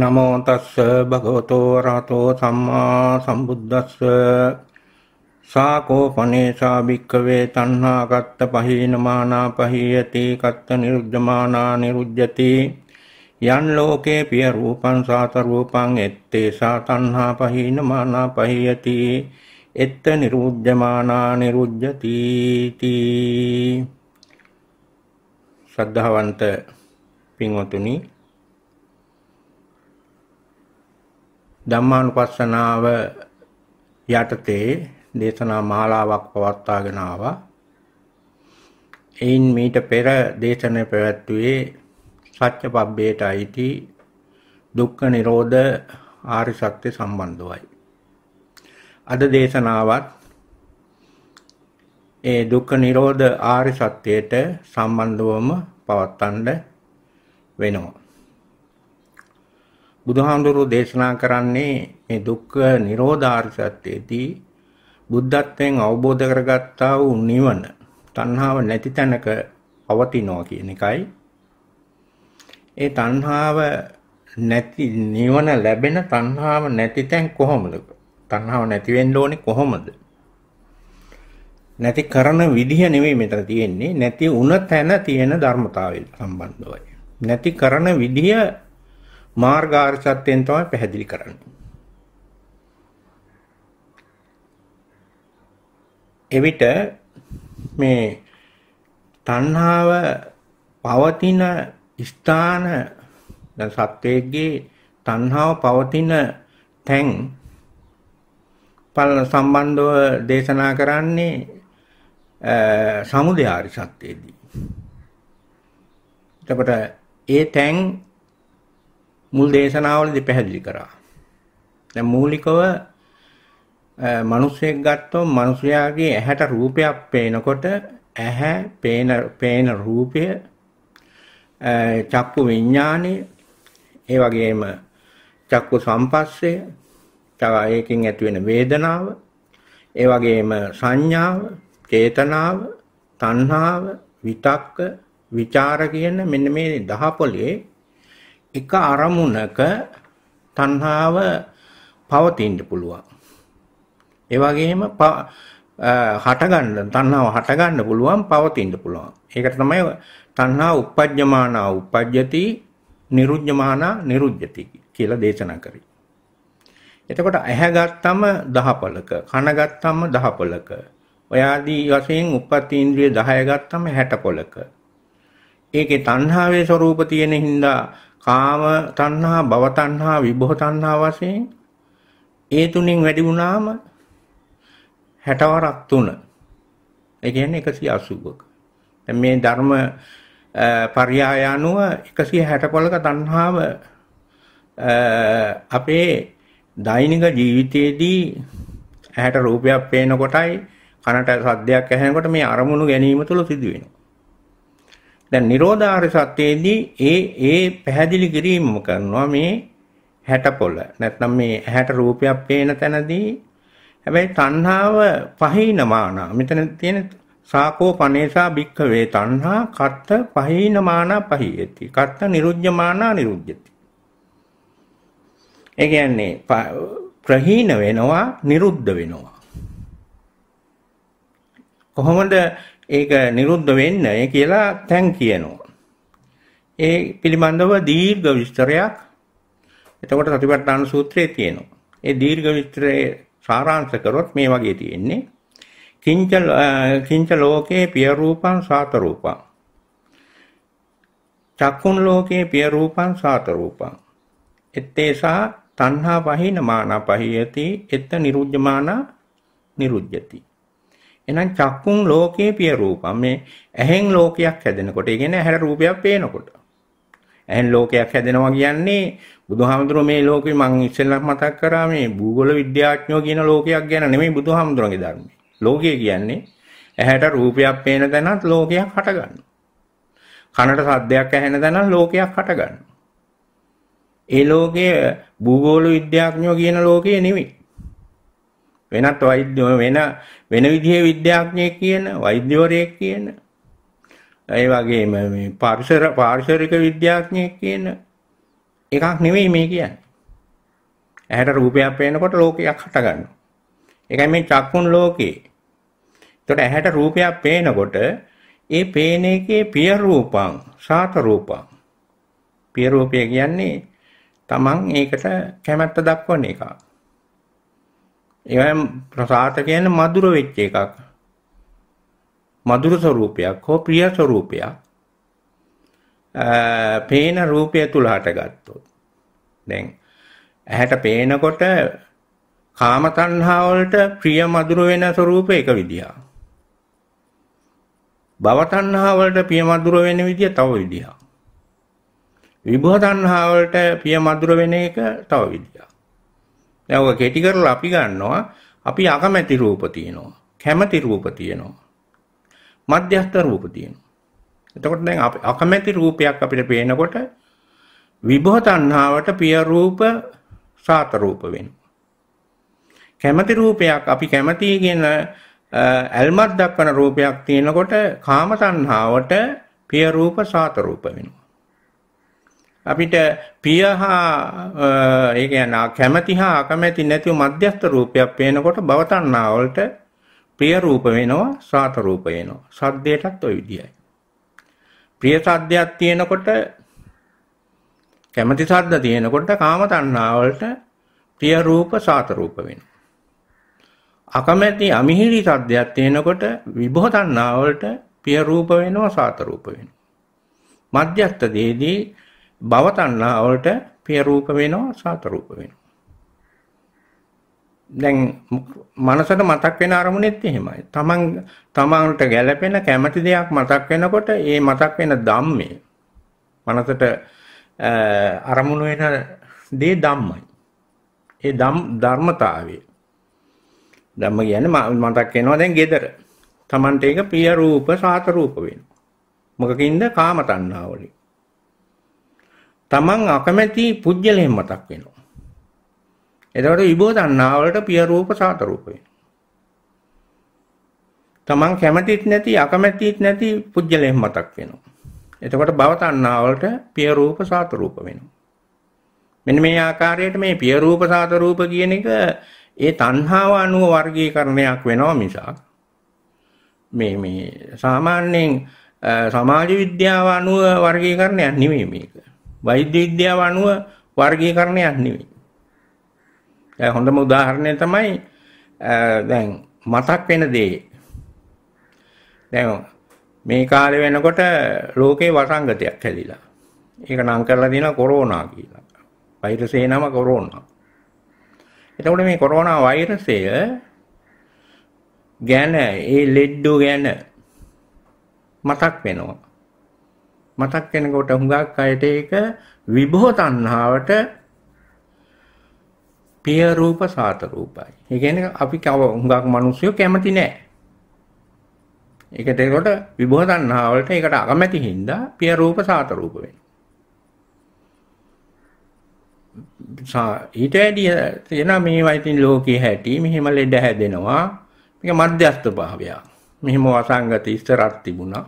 නමෝ තස්ස භගවතෝ රහතෝ සම්මා සම්බුද්දස්ස සාකෝ පනේසා භික්කවේ තණ්හා කත්ත පහීනමානා පහීයති කත්ත නිරුද්ධමානා නිරුද්ධති යන් ලෝකේ පිය රූපං සාත රූපං එත්තේ සා තණ්හා පහීනමානා පහීයති එත්ත නිරුද්ධමානා නිරුද්ධති තී ශ්‍රද්ධාවන්ත පින්වතුනි ධම්මානුපස්සනාව යටතේ දේශනා මාලාවක් පවත්වාගෙන ආවා. එයින් මීට පෙර දේශනය පැවැත්වුවේ සත්‍ය පබ්බේට අයිති දුක්ඛ නිරෝධ ආරි සත්‍ය සම්බන්ධවයි. අද දේශනාවත් ඒ දුක්ඛ නිරෝධ ආරි සත්‍යයට සම්බන්ධවම පවත්වන්න වෙනවා. බුදුහාමුදුරුවෝ දේශනා කරන්නේ මේ දුක්ඛ නිරෝධාර සත්‍යයේදී බුද්ධත්වයෙන් අවබෝධ කරගත්තා වූ නිවන තණ්හාව නැති තැනක පවතිනවා කියන එකයි. ඒ තණ්හාව නැති නිවන ලැබෙන තණ්හාව නැති තැන් කොහොමද? තණ්හාව නැති වෙන්න ඕනේ කොහොමද? නැති කරන විදිහ නෙවෙයි මෙතන තියෙන්නේ. නැති උන තැන තියෙන ධර්මතාවය සම්බන්ධවයි. නැති කරන විදිය මාර්ගාර්ථ සත්‍යයෙන් තමයි පැහැදිලි කරන්නේ. එවිට මේ තණ්හාව පවතින ස්ථාන දැන් සත්වයේගේ තණ්හාව පවතින තැන් පල සම්බන්ධව දේශනා කරන්නේ සමුදයාරි සත්‍යයේදී. එතකොට ඒ තැන් මුල් දේශනාවලදී පැහැදිලි කරා. දැන් මූලිකව මිනිසෙක් ගත්තොත් මිනිසයාගේ ඇහැට රූපයක් පේනකොට ඇහැ පේන පේන රූපය චක්කු විඥානය ඒ වගේම චක්කු සම්පස්සය ඒකෙන් ඇති වෙන වේදනාව ඒ වගේම සංඥාව චේතනාව තණ්හාව විතක්ක විචාර කියන මෙන්න මේ 10 පොලේ එක අරමුණක තණ්හාව පවතින්න පුළුවන්. ඒ වගේම හටගන්න තණ්හාව හටගන්න පුළුවන් පවතින්න පුළුවන්. ඒකට තමයි තණ්හා uppajjamana uppajjati නිරුජ්ජමානා නිරුජ්ජති කියලා දේශනා කරේ. එතකොට ඇහැ ගත්තම දහපලක කන ගත්තම දහපලක ඔයාදී වශයෙන් උපත් ඉන්ද්‍රිය 10 ගත්තම 60 පොලක ඒකේ තණ්හාවේ ස්වરૂප තියෙන හින්දා කාම තණ්හා, භව තණ්හා, විභව තණ්හා වශයෙන් ඒ තුنين වැඩි වුණාම 60 වරක් 3. ඒ කියන්නේ 180ක. දැන් මේ ධර්ම පරියාය අනුව 160ක තණ්හාව අපේ දෛනික ජීවිතයේදී ඇහැට රූපයක් පේන කොටයි කනට සද්දයක් ඇහෙනකොට මේ අරමුණු ගැනීම තුළ සිදු වෙනවා. දැන් Nirodhara සත්‍යයේදී ඒ ඒ පැහැදිලි කිරීමම කරනවා මේ හැට පොළ. නැත්නම් මේ හැට රූපයක් පේන තැනදී හැබැයි තණ්හාව පහිනමානා. මෙතන තියෙන සාකෝ පනේසා භික්ඛවේ තණ්හා කත්ත පහිනමානා පහියති. කත්ත නිරුද්ධමානා නිරුද්ධති. ඒ කියන්නේ ප්‍රහීන වෙනවා නිරුද්ධ වෙනවා. කොහොමද ඒක නිරුද්ධ වෙන්නේ කියලා තැන් කියනවා. ඒ පිළිබඳව දීර්ඝ විස්තරයක් එතකොට සතිපට්ඨාන සූත්‍රයේ තියෙනවා. ඒ දීර්ඝ විස්තරයේ සාරාංශ කරොත් මේ වගේ තියෙන්නේ. කිංච කිංච ලෝකේ පිය රූපං සාත රූපං. චක්කුන් ලෝකේ පිය රූපං සාත රූපං. එත්තේසා තණ්හා පහින මාන පහියති එත්ත නිරුජ්ජමාන නිරුජ්ජති. එහෙනම් චක්කුන් ලෝකේ පිය රූපම් මේ ඇහෙන් ලෝකයක් හැදෙනකොට ඒ කියන්නේ ඇහැර රූපයක් පේනකොට ඇහෙන් ලෝකයක් හැදෙනවා කියන්නේ බුදුහාමුදුරුවෝ මේ ලෝකේ මම ඉස්සෙල්ලා මතක් කරා මේ භූගෝල විද්‍යාඥයෝ කියන ලෝකයක් ගැන නෙමෙයි බුදුහාමුදුරුවන්ගේ ධර්මය ලෝකය කියන්නේ ඇහැට රූපයක් පේන තැනත් ලෝකයක් හටගන්නවා කනට සද්දයක් ඇහෙන තැනත් ලෝකයක් හටගන්නවා ඒ ලෝකය භූගෝල විද්‍යාඥයෝ කියන ලෝකය නෙමෙයි වෙනත් වෛද්‍ය වෙන වෙන විදිහේ විද්‍යාඥයෙක් කියන වෛද්‍යවරයෙක් කියන ඒ වගේම මේ පාර්ශර පාර්ශරික විද්‍යාඥයෙක් කියන එකක් නෙවෙයි මේ කියන්නේ. ඇහැට රූපයක් පේනකොට ලෝකයක් හටගන්නවා. ඒකයි මේ චක්කුන් ලෝකේ. එතකොට ඇහැට රූපයක් පේනකොට ඒ පේන එකේ පිය රූපං සාත රූපං පිය රූපය කියන්නේ තමන් ඒකට කැමැත්ත දක්වන එකක්. ඒවයින් ප්‍රසාත කියන්නේ මధుර වෙච්ච එකක්. මధుර ස්වરૂපයක් හෝ ප්‍රිය ස්වરૂපයක්. පේන රූපය තුල හටගත්තොත්. දැන් ඇහැට පේනකොට කාම තණ්හා වලට ප්‍රිය මధుර වෙන ස්වરૂපය එක විදියක්. භව තණ්හා වලට ප්‍රිය මధుර වෙන විදිය තව විදියක්. විභව තණ්හා වලට ප්‍රිය මధుර වෙන එක තව විදියක්. දැන් ඔය කෙටි කරලා අපි ගන්නවා අපි අකමැති රූප තියෙනවා. කැමැති රූප තියෙනවා. මධ්‍යස්ථ රූප තියෙනවා. එතකොට දැන් අපි අකමැති රූපයක් අපිට පේනකොට විභව තණ්හාවට පිය රූප සාත රූප වෙනවා. කැමැති රූපයක් අපි කැමැති කියන ඇල්මත් දක්වන රූපයක් තියෙනකොට කාම තණ්හාවට පිය රූප සාත රූප වෙනවා. අපිට ප්‍රිය හා ඒ කියන්නේ කැමැති හා අකමැති නැති මධ්‍යස්ත රූපයක් පේනකොට භවතණ්ණා වලට ප්‍රිය රූප වෙනවා සාත රූප වෙනවා සද්දයටත් ওই විදියයි ප්‍රිය සද්දයක් තියෙනකොට කැමැති සද්ද තියෙනකොට කාම තණ්හා වලට ප්‍රිය රූප සාත රූප වෙනවා අකමැති අමිහිරි සද්දයක් තියෙනකොට විභව තණ්හා වලට ප්‍රිය රූප වෙනවා සාත රූප වෙනවා මධ්‍යස්ත දේදී භව තණ්හා වලට පිය රූප වෙනවා සාත රූප වෙනවා. දැන් මනසට මතක් වෙන අරමුණෙත් එහෙමයි. තමන් තමාන්ට ගැළපෙන කැමැති දෙයක් මතක් වෙනකොට ඒ මතක් වෙන ධම්මේ මනසට අරමුණු වෙන දේ ධම්මයි. ඒ ධම් ධර්මතාවය. ධම්ම කියන්නේ මතක් වෙනවා දැන් gedara. තමන්ට ඒක ප්‍රිය රූප සාත රූප වෙනවා. මොකකින්ද කාම තණ්හාවලින්. තමන් අකමැති පුජ්‍යලයෙන් මතක් වෙනවා. එතකොට විභව තණ්හා වලට පිය රූප සාත රූප තමන් කැමැතිත් නැති අකමැතිත් නැති පුජ්‍යලයෙන් මතක් වෙනවා. එතකොට භව තණ්හා වලට පිය රූප සාත රූප වෙනවා. මෙන්න මේ ආකාරයට මේ පිය රූප සාත රූප කියන එක ඒ තණ්හාව අනුව වර්ගීකරණයක් වෙනවා මිසක් මේ මේ සාමාන්‍යයෙන් සමාජ විද්‍යාව අනුව වර්ගීකරණයක් නෙමෙයි මේක. වෛද්‍ය විද්‍යාව අනුව වර්ගීකරණයක් නෙවෙයි. දැන් හොඳම උදාහරණය තමයි දැන් මතක් වෙන දේ. දැන් මේ කාලේ වෙනකොට ලෝකේ වසංගතයක් හැදිලා. ඒක නම් කරලා තියෙනවා කොරෝනා කියලා. වෛරසය නම කොරෝනා. එතකොට මේ කොරෝනා වෛරසය ගැන ඒ ලෙඩ ගැන මතක් වෙනවා. මතක් වෙනකොට හුඟක් අයට ඒක විභව තණ්හාවට පිය රූප සාත රූපයි. ඒ කියන්නේ අපි කව හුඟක් මිනිස්සු කැමති නැහැ. ඒකට ඒකට විභව තණ්හාවලට ඒකට අකමැති හින්දා පිය රූප සාත රූප වෙනවා. ඊට වැඩිය තියෙන මේවා ඉතින් ලෝකයේ හැටි මෙහෙම ලෙඩ හැදෙනවා. මේක මධ්‍යස්ථ භාවයක්. මෙහෙම වසංගත ඉස්තරක් තිබුණා.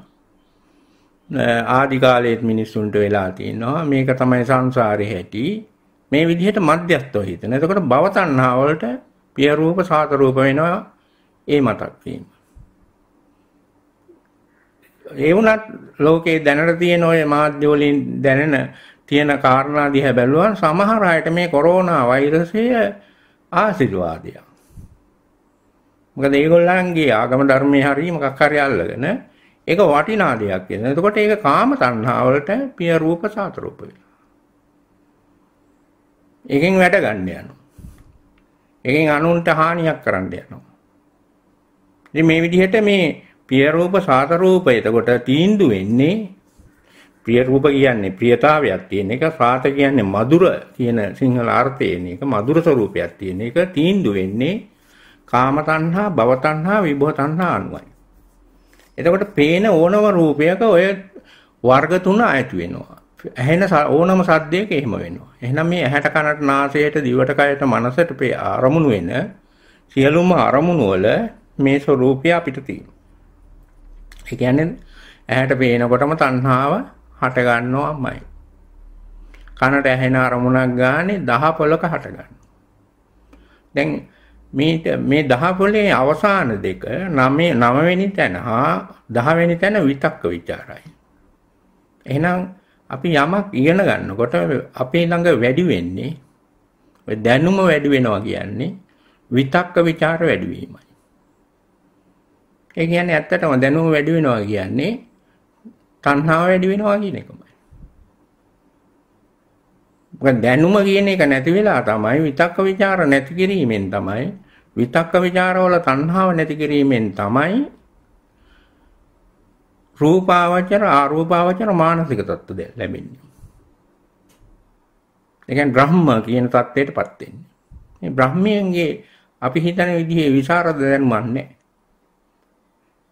ආදි කාලයේත් මිනිස්සුන්ට වෙලා තියෙනවා. මේක තමයි සංසාරේ හැටි. මේ විදිහට මධ්‍යස්තව හිතන. එතකොට භව තණ්හා වලට පිය රූප සාත රූප වෙනවා ඒ මතක් වීම. ඒ වුණත් ලෝකේ දැනට තියෙන ওই මාධ්‍ය වලින් දැනෙන තියෙන කාරණා දිහා බැලුවා සමහර අයට මේ කොරෝනා වෛරසය ආශිර්වාදයක්. මොකද ඒගොල්ලන්ගේ ආගම ධර්මයේ හරිය මොකක් හරි අල්ලගෙන ඒක වටිනා දෙයක් කියලා. එතකොට ඒක කාම තණ්හාවලට පිය රූප සාත රූප වෙනවා. එකෙන් වැඩ ගන්න යනවා. එකෙන් අනුන්ට හානියක් කරන්න යනවා. ඉතින් මේ විදිහට මේ පිය රූප සාත රූප එතකොට තීන්දුව වෙන්නේ ප්‍රිය රූප කියන්නේ ප්‍රියතාවයක් තියෙන එක සාත කියන්නේ මధుර කියන සිංහල අර්ථයෙන් එක මధుර ස්වරූපයක් තියෙන එක තීන්දුව වෙන්නේ කාම තණ්හා භව තණ්හා විභව තණ්හා අනුවයි එතකොට පේන ඕනම රූපයක ඔය වර්ග තුන අයතු වෙනවා. ඇහෙන ඕනම සද්දයක එහෙම වෙනවා. එහෙනම් මේ ඇහැට කනට නාසයට දිවට කයට මනසට පේ අරමුණු වෙන සියලුම අරමුණු වල මේ ස්වરૂපය අපිට තියෙනවා. ඒ කියන්නේ ඇහැට පේනකොටම තණ්හාව හට ගන්නවාමයි. කනට ඇහෙන අරමුණක් ගානේ 10 15ක හට ගන්නවා. දැන් මේට මේ දහපොලේ අවසාන දෙක නමේ නවවෙනි තැන හා දහවෙනි තැන විතක්ක ਵਿਚාරයි. එහෙනම් අපි යමක් ඉගෙන ගන්නකොට අපේ ළඟ වැඩි වෙන්නේ ඔය දැනුම වැඩි වෙනවා කියන්නේ විතක්ක ਵਿਚාර වැඩි වීමයි. ඒ කියන්නේ ඇත්තටම දැනුම වැඩි වෙනවා කියන්නේ තණ්හාව වැඩි වෙනවා කියන එකමයි. මොකද දැනුම කියන එක නැති වෙලා තමයි විතක්ක ਵਿਚාර නැති කිරීමෙන් තමයි විතක්ක ਵਿਚාරවල තණ්හාව නැති කිරීමෙන් තමයි රූපාවචර ආරූපාවචර මානසික தত্ত্ব දෙ ලැබෙන්නේ. ඒ කියන්නේ බ්‍රහ්ම කියන தത്വයටපත් වෙන්නේ. මේ බ්‍රහ්මයන්ගේ අපි හිතන විදිහේ විසරද දැනුමක් නැහැ.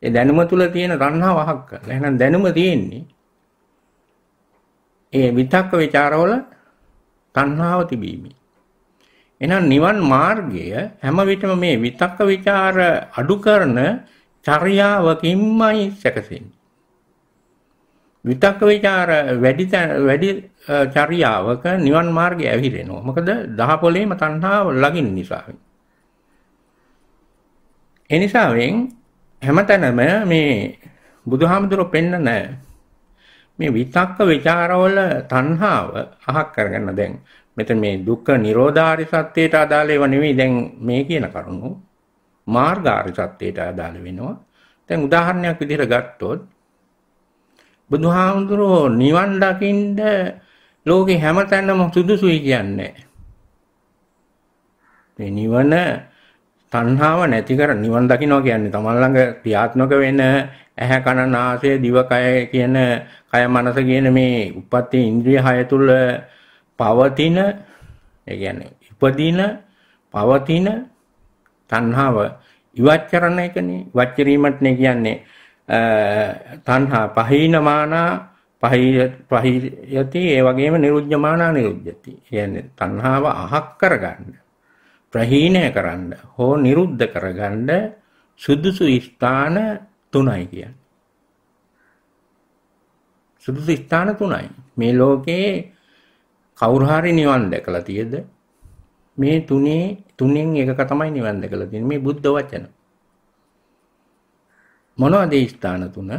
ඒ දැනුම තුල තියෙන තණ්හාව අහක් කරලා. එහෙනම් දැනුම තියෙන්නේ ඒ විතක්ක ਵਿਚාරවල තණ්හාව තිබීමයි. එහෙනම් නිවන් මාර්ගය හැම විටම මේ විතක්ක ਵਿਚාර අඩු කරන චර්යාවකින්මයි සැකසෙන්නේ. විතක්ක ਵਿਚාර වැඩි වැඩි චර්යාවක නිවන් මාර්ගය ඇවිරෙනවා. මොකද දහපොලේම තණ්හාව ලගින් නිසා. එනිසාවෙන් හැමතැනම මේ බුදුහාමුදුරුවෝ පෙන්නන මේ විතක්ක ਵਿਚාරවල තණ්හාව අහක් කරගන්න දැන් මෙතන මේ දුක්ඛ නිරෝධාරි සත්‍යයට අදාළ ඒවා නෙවෙයි දැන් මේ කියන කරුණු මාර්ගාරි සත්‍යයට අදාළ වෙනවා දැන් උදාහරණයක් විදිහට ගත්තොත් බුදුහාමුදුරෝ නිවන් දකින්න ලෝකේ හැමතැනම සුදුසුයි කියන්නේ මේ නිවන තණ්හාව නැති කර නිවන් දකින්නවා කියන්නේ තමන් ළඟ ක්‍රියාත්මක වෙන ඇහැ කන නාසය දිව කය කියන කය මනස කියන මේ උපත්ති ඉන්ද්‍රිය හය තුල පවතින ඒ කියන්නේ උපදින පවතින තණ්හාව ඉවත් කරන එකනේ ඉවත් කිරීමටනේ කියන්නේ තණ්හා පහීනමානා පහීයති ඒ වගේම නිරුද්ධමානා නිරුද්ධති කියන්නේ තණ්හාව අහක් කරගන්න ප්‍රහීණය කරන්න හෝ නිරුද්ධ කරගන්න සුදුසු ස්ථාන තුනයි කියන්නේ. සුදුසු ස්ථාන තුනයි. මේ ලෝකේ කවුරු හරි නිවන් දැකලා තියද මේ තුනේ තුනෙන් එකක තමයි නිවන් දැකලා තියෙන්නේ මේ බුද්ධ වචන. මොනවද ස්ථාන තුන?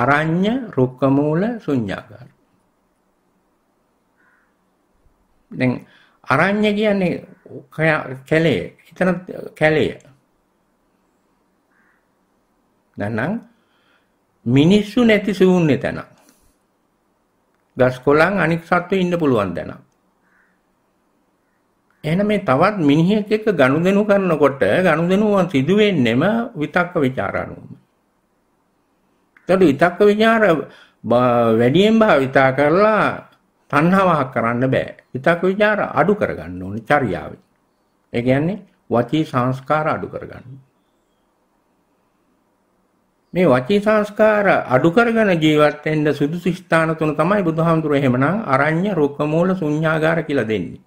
අරඤ්‍ය, රුක්ක මූල, ශුඤ්ඤාගාර. දැන් අරඤ්‍ය කියන්නේ කැලේ හිතන කැලේ නැත්නම් මිනිස්සු නැති සූන්නේ තැන ගස් කොළන් අනික් සත්තු ඉන්න පුළුවන් තැන එහෙනම් මේ තවත් මිනිහෙක් එක්ක ගනුදෙනු කරනකොට ගනුදෙනුව සිදු වෙන්නෙම විතක්ක ਵਿਚාර අනුවම. ඒතකොට විතක්ක ਵਿਚාර වැඩියෙන් භාවිතා කරලා තණ්හාවක් කරන්න බෑ. විතක් ਵਿਚාර අඩු කරගන්න ඕනේ චර්යාවෙන්. ඒ කියන්නේ වචී සංස්කාර අඩු කරගන්න. මේ වචී සංස්කාර අඩු කරගෙන ජීවත් වෙන්න සුදුසු ස්ථාන තුන තමයි බුදුහාමුදුරුවෝ එහෙමනම් අරඤ්‍ය රුක්ක මූල ශුන්‍යාගාර කියලා දෙන්නේ.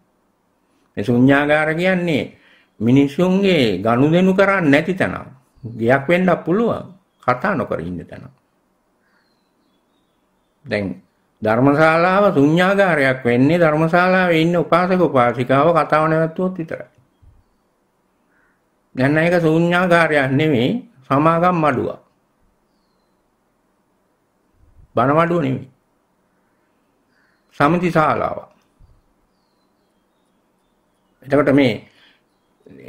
මේ ශුන්‍යාගාර කියන්නේ මිනිසුන්ගේ ගනුදෙනු කරන්නේ නැති තැන. ගියක් වෙන්න පුළුවන්. කතා නොකර ඉන්න තැන. දැන් ධර්මශාලාව ශුන්‍යාගාරයක් වෙන්නේ ධර්මශාලාවේ ඉන්න උපාසක උපාසිකාව කතාව නැවතුනොත් විතරයි. දැන් ඒක ශුන්‍යාගාරයක් නෙමෙයි සමාගම් මඩුවක්. බණ මඩුව නෙමෙයි. සමිති ශාලාවක්. එතකොට මේ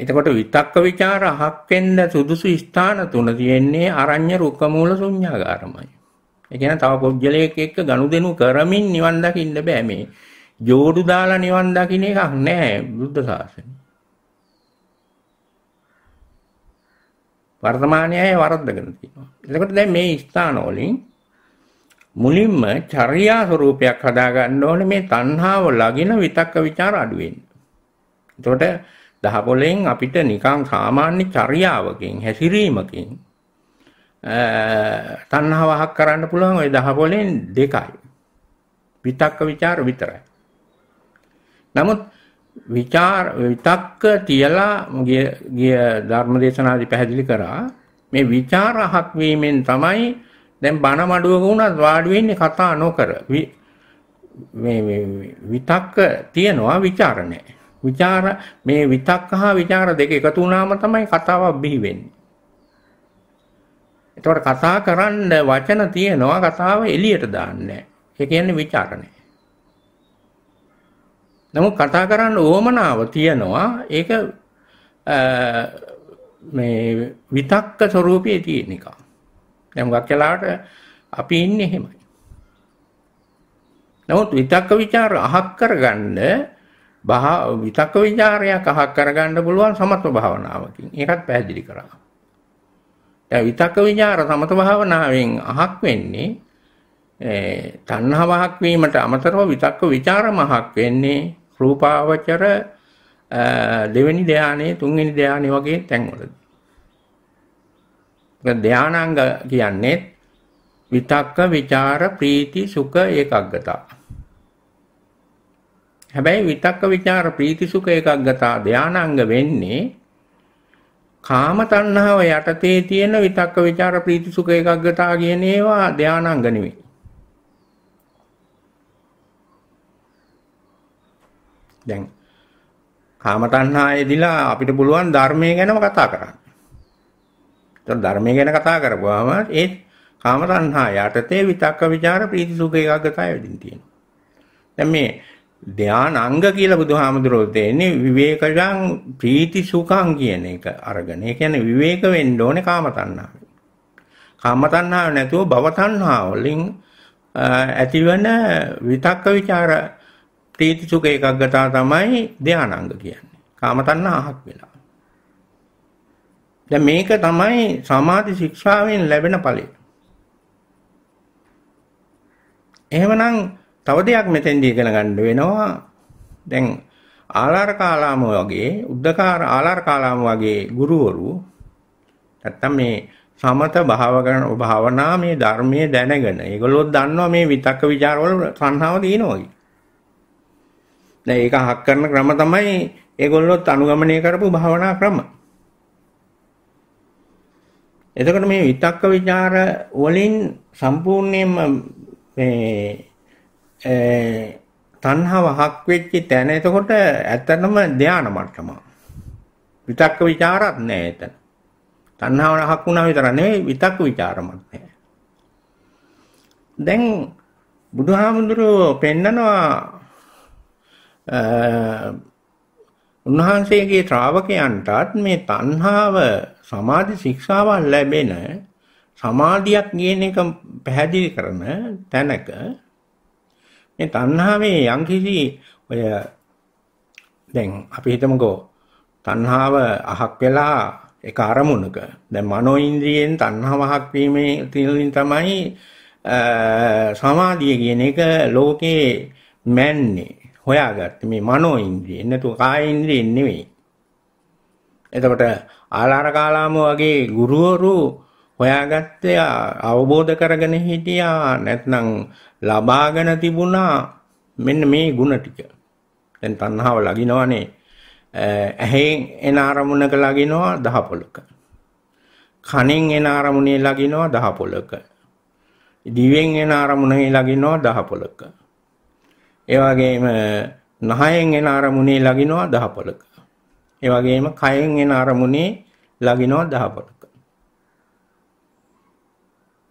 එතකොට විතක්ක ਵਿਚාර අහක් වෙන්න සුදුසු ස්ථාන තුන තියෙන්නේ අරඤ්‍ය රුක්කමූල ශුන්‍යාගාරමයි. ඒ කියන්නේ තව පුද්ගලයෙක් එක්ක ගනුදෙනු කරමින් නිවන් දකින්න බෑ මේ. جوړු දාලා නිවන් දකින්න එකක් නෑ බුද්ධ ශාසනය. වර්තමානයේ වරද්දගෙන තියෙනවා. එතකොට දැන් මේ ස්ථාන වලින් මුලින්ම චර්යා ස්වરૂපයක් හදා ගන්න ඕනේ මේ තණ්හාව ලගින විතක්ක ਵਿਚාර අඩු වෙන්න. එතකොට 10 අපිට නිකං සාමාන්‍ය චර්යාවකින් හැසිරීමකින් තණ්හාව අහක් කරන්න පුළුවන් ওই 10 වලින් දෙකයි. විතක්ක ਵਿਚාර විතරයි. නමුත් විචාර විතක්ක තියලා ගිය ධර්මදේශනාදී පැහැදිලි කරා මේ විචාර අහක් වීමෙන් තමයි දැන් බණ මඩුවක වුණත් වාඩි වෙන්නේ කතා නොකර මේ විතක්ක තියනවා ਵਿਚාර නැහැ. විචාර මේ විතක්ක හා විචාර දෙක එකතු වුණාම තමයි කතාවක් බිහි වෙන්නේ. එතකොට කතා කරන්න වචන තියෙනවා කතාව එළියට දාන්නේ. ඒ කියන්නේ ਵਿਚාරණය. නමුත් කතා කරන්න ඕමනාව තියෙනවා ඒක මේ විතක්ක ස්වરૂපයේ තියෙන එක. දැන් මුගක් කාලාට අපි ඉන්නේ එහෙමයි. නමුත් විතක්ක ਵਿਚාර අහක් කරගන්න විතක්ක ਵਿਚාරයක් අහක් කරගන්න පුළුවන් සමත්ව භාවනාවකින්. ඒකත් පැහැදිලි කරා. දැන් විතක්ක ਵਿਚාර සමත භාවනාවෙන් අහක් වෙන්නේ ඒ තණ්හාවහක් වීමට අමතරව විතක්ක ਵਿਚාර මහක් වෙන්නේ රූපාවචර දෙවෙනි ධානයේ තුන්වෙනි ධානයේ වගේ තැන්වලදී. ඒක ධානාංග කියන්නේ විතක්ක ਵਿਚාර ප්‍රීති සුඛ ඒකග්ගතා. හැබැයි විතක්ක ਵਿਚාර ප්‍රීති සුඛ ඒකග්ගතා ධානාංග වෙන්නේ කාම තණ්හාව යටතේ තියෙන විතක්ක ਵਿਚාර ප්‍රීති සුඛ එකග්ගතා කියන ඒවා ධානාංග නෙවෙයි. දැන් කාම තණ්හායේදීලා අපිට පුළුවන් ධර්මයේ ගැනම කතා කරන්න. ඒතර ධර්මයේ ගැන කතා කරපුවාම ඒ කාම තණ්හා යටතේ විතක්ක ਵਿਚාර ප්‍රීති සුඛ එකග්ගතා වෙදින් තියෙනවා. දැන් මේ ධානාංග කියලා බුදුහාමුදුරුවෝ තේන්නේ විවේකයන් ප්‍රීති සුඛං කියන එක අරගෙන. ඒ කියන්නේ විවේක වෙන්න ඕනේ කාම තණ්හාව. කාම තණ්හාව නැතුව භව තණ්හාව වලින් ඇතිවන විතක්ක ਵਿਚාර ප්‍රීති සුඛ ඒකග්ගතා තමයි ධානාංග කියන්නේ. කාම තණ්හාවක් වෙලා. දැන් මේක තමයි සමාධි ශික්ෂාවෙන් ලැබෙන ඵලය. එහෙමනම් තව දෙයක් මෙතෙන්දී ඉගෙන ගන්න වෙනවා. දැන් ආලාර කාලාම වගේ උද්දකාර ආලාර කාලාම වගේ ගුරුවරු නැත්තම් මේ සමත භාවකරණ භාවනා මේ ධර්මයේ දැනගෙන ඒගොල්ලෝ දන්නවා මේ විතක්ක ਵਿਚාරවල සංහාව දිනනවා කියලා. දැන් ඒක හක් කරන ක්‍රම තමයි ඒගොල්ලොත් අනුගමනය කරපු භාවනා ක්‍රම. එතකොට මේ විතක්ක ਵਿਚාර වලින් සම්පූර්ණයෙන්ම මේ තණ්හාව හක් වෙච්ච තැන එතකොට ඇත්තටම ධානා මට්ටම. විතක්ක ਵਿਚාරත් නෑ එතන. තණ්හාව හක් වුණා විතර නෙවෙයි විතක්ක ਵਿਚාරමත් නෑ. දැන් බුදුහාමුදුරුවෝ පෙන්නනවා උන්වහන්සේගේ ශ්‍රාවකයන්ටත් මේ තණ්හාව සමාධි ශික්ෂාවක් ලැබෙන සමාධියක් කියන එක පැහැදිලි කරන තැනක මේ තණ්හාවේ යම්කිසි ඔය දැන් අපි හිතමුකෝ තණ්හාව අහක් වෙලා ඒක අරමුණක දැන් මනෝ ඉන්ද්‍රියෙන් තණ්හාවහක් වීමේ තිලින් තමයි සමාධිය කියන එක ලෝකේ මැන්නේ හොයාගත්තේ මේ මනෝ ඉන්ද්‍රියෙන් නැතු කාය ඉන්ද්‍රියෙන් නෙවෙයි එතකොට ආලාර කාලාම වගේ ගුරුවරු හොයාගත්තේ අවබෝධ කරගෙන හිටියා නැත්නම් ලබාගෙන තිබුණා මෙන්න මේ ಗುಣ ටික. දැන් තණ්හාව ලගිනවනේ. ඇහෙන් එන අරමුණක ලගිනවා දහපොලක. කනෙන් එන අරමුණේ ලගිනවා දහපොලක. දිවෙන් එන අරමුණේ ලගිනවා දහපොලක. ඒ වගේම නහයෙන් එන අරමුණේ ලගිනවා දහපොලක. ඒ වගේම කයෙන් එන අරමුණේ ලගිනවා දහපොලක.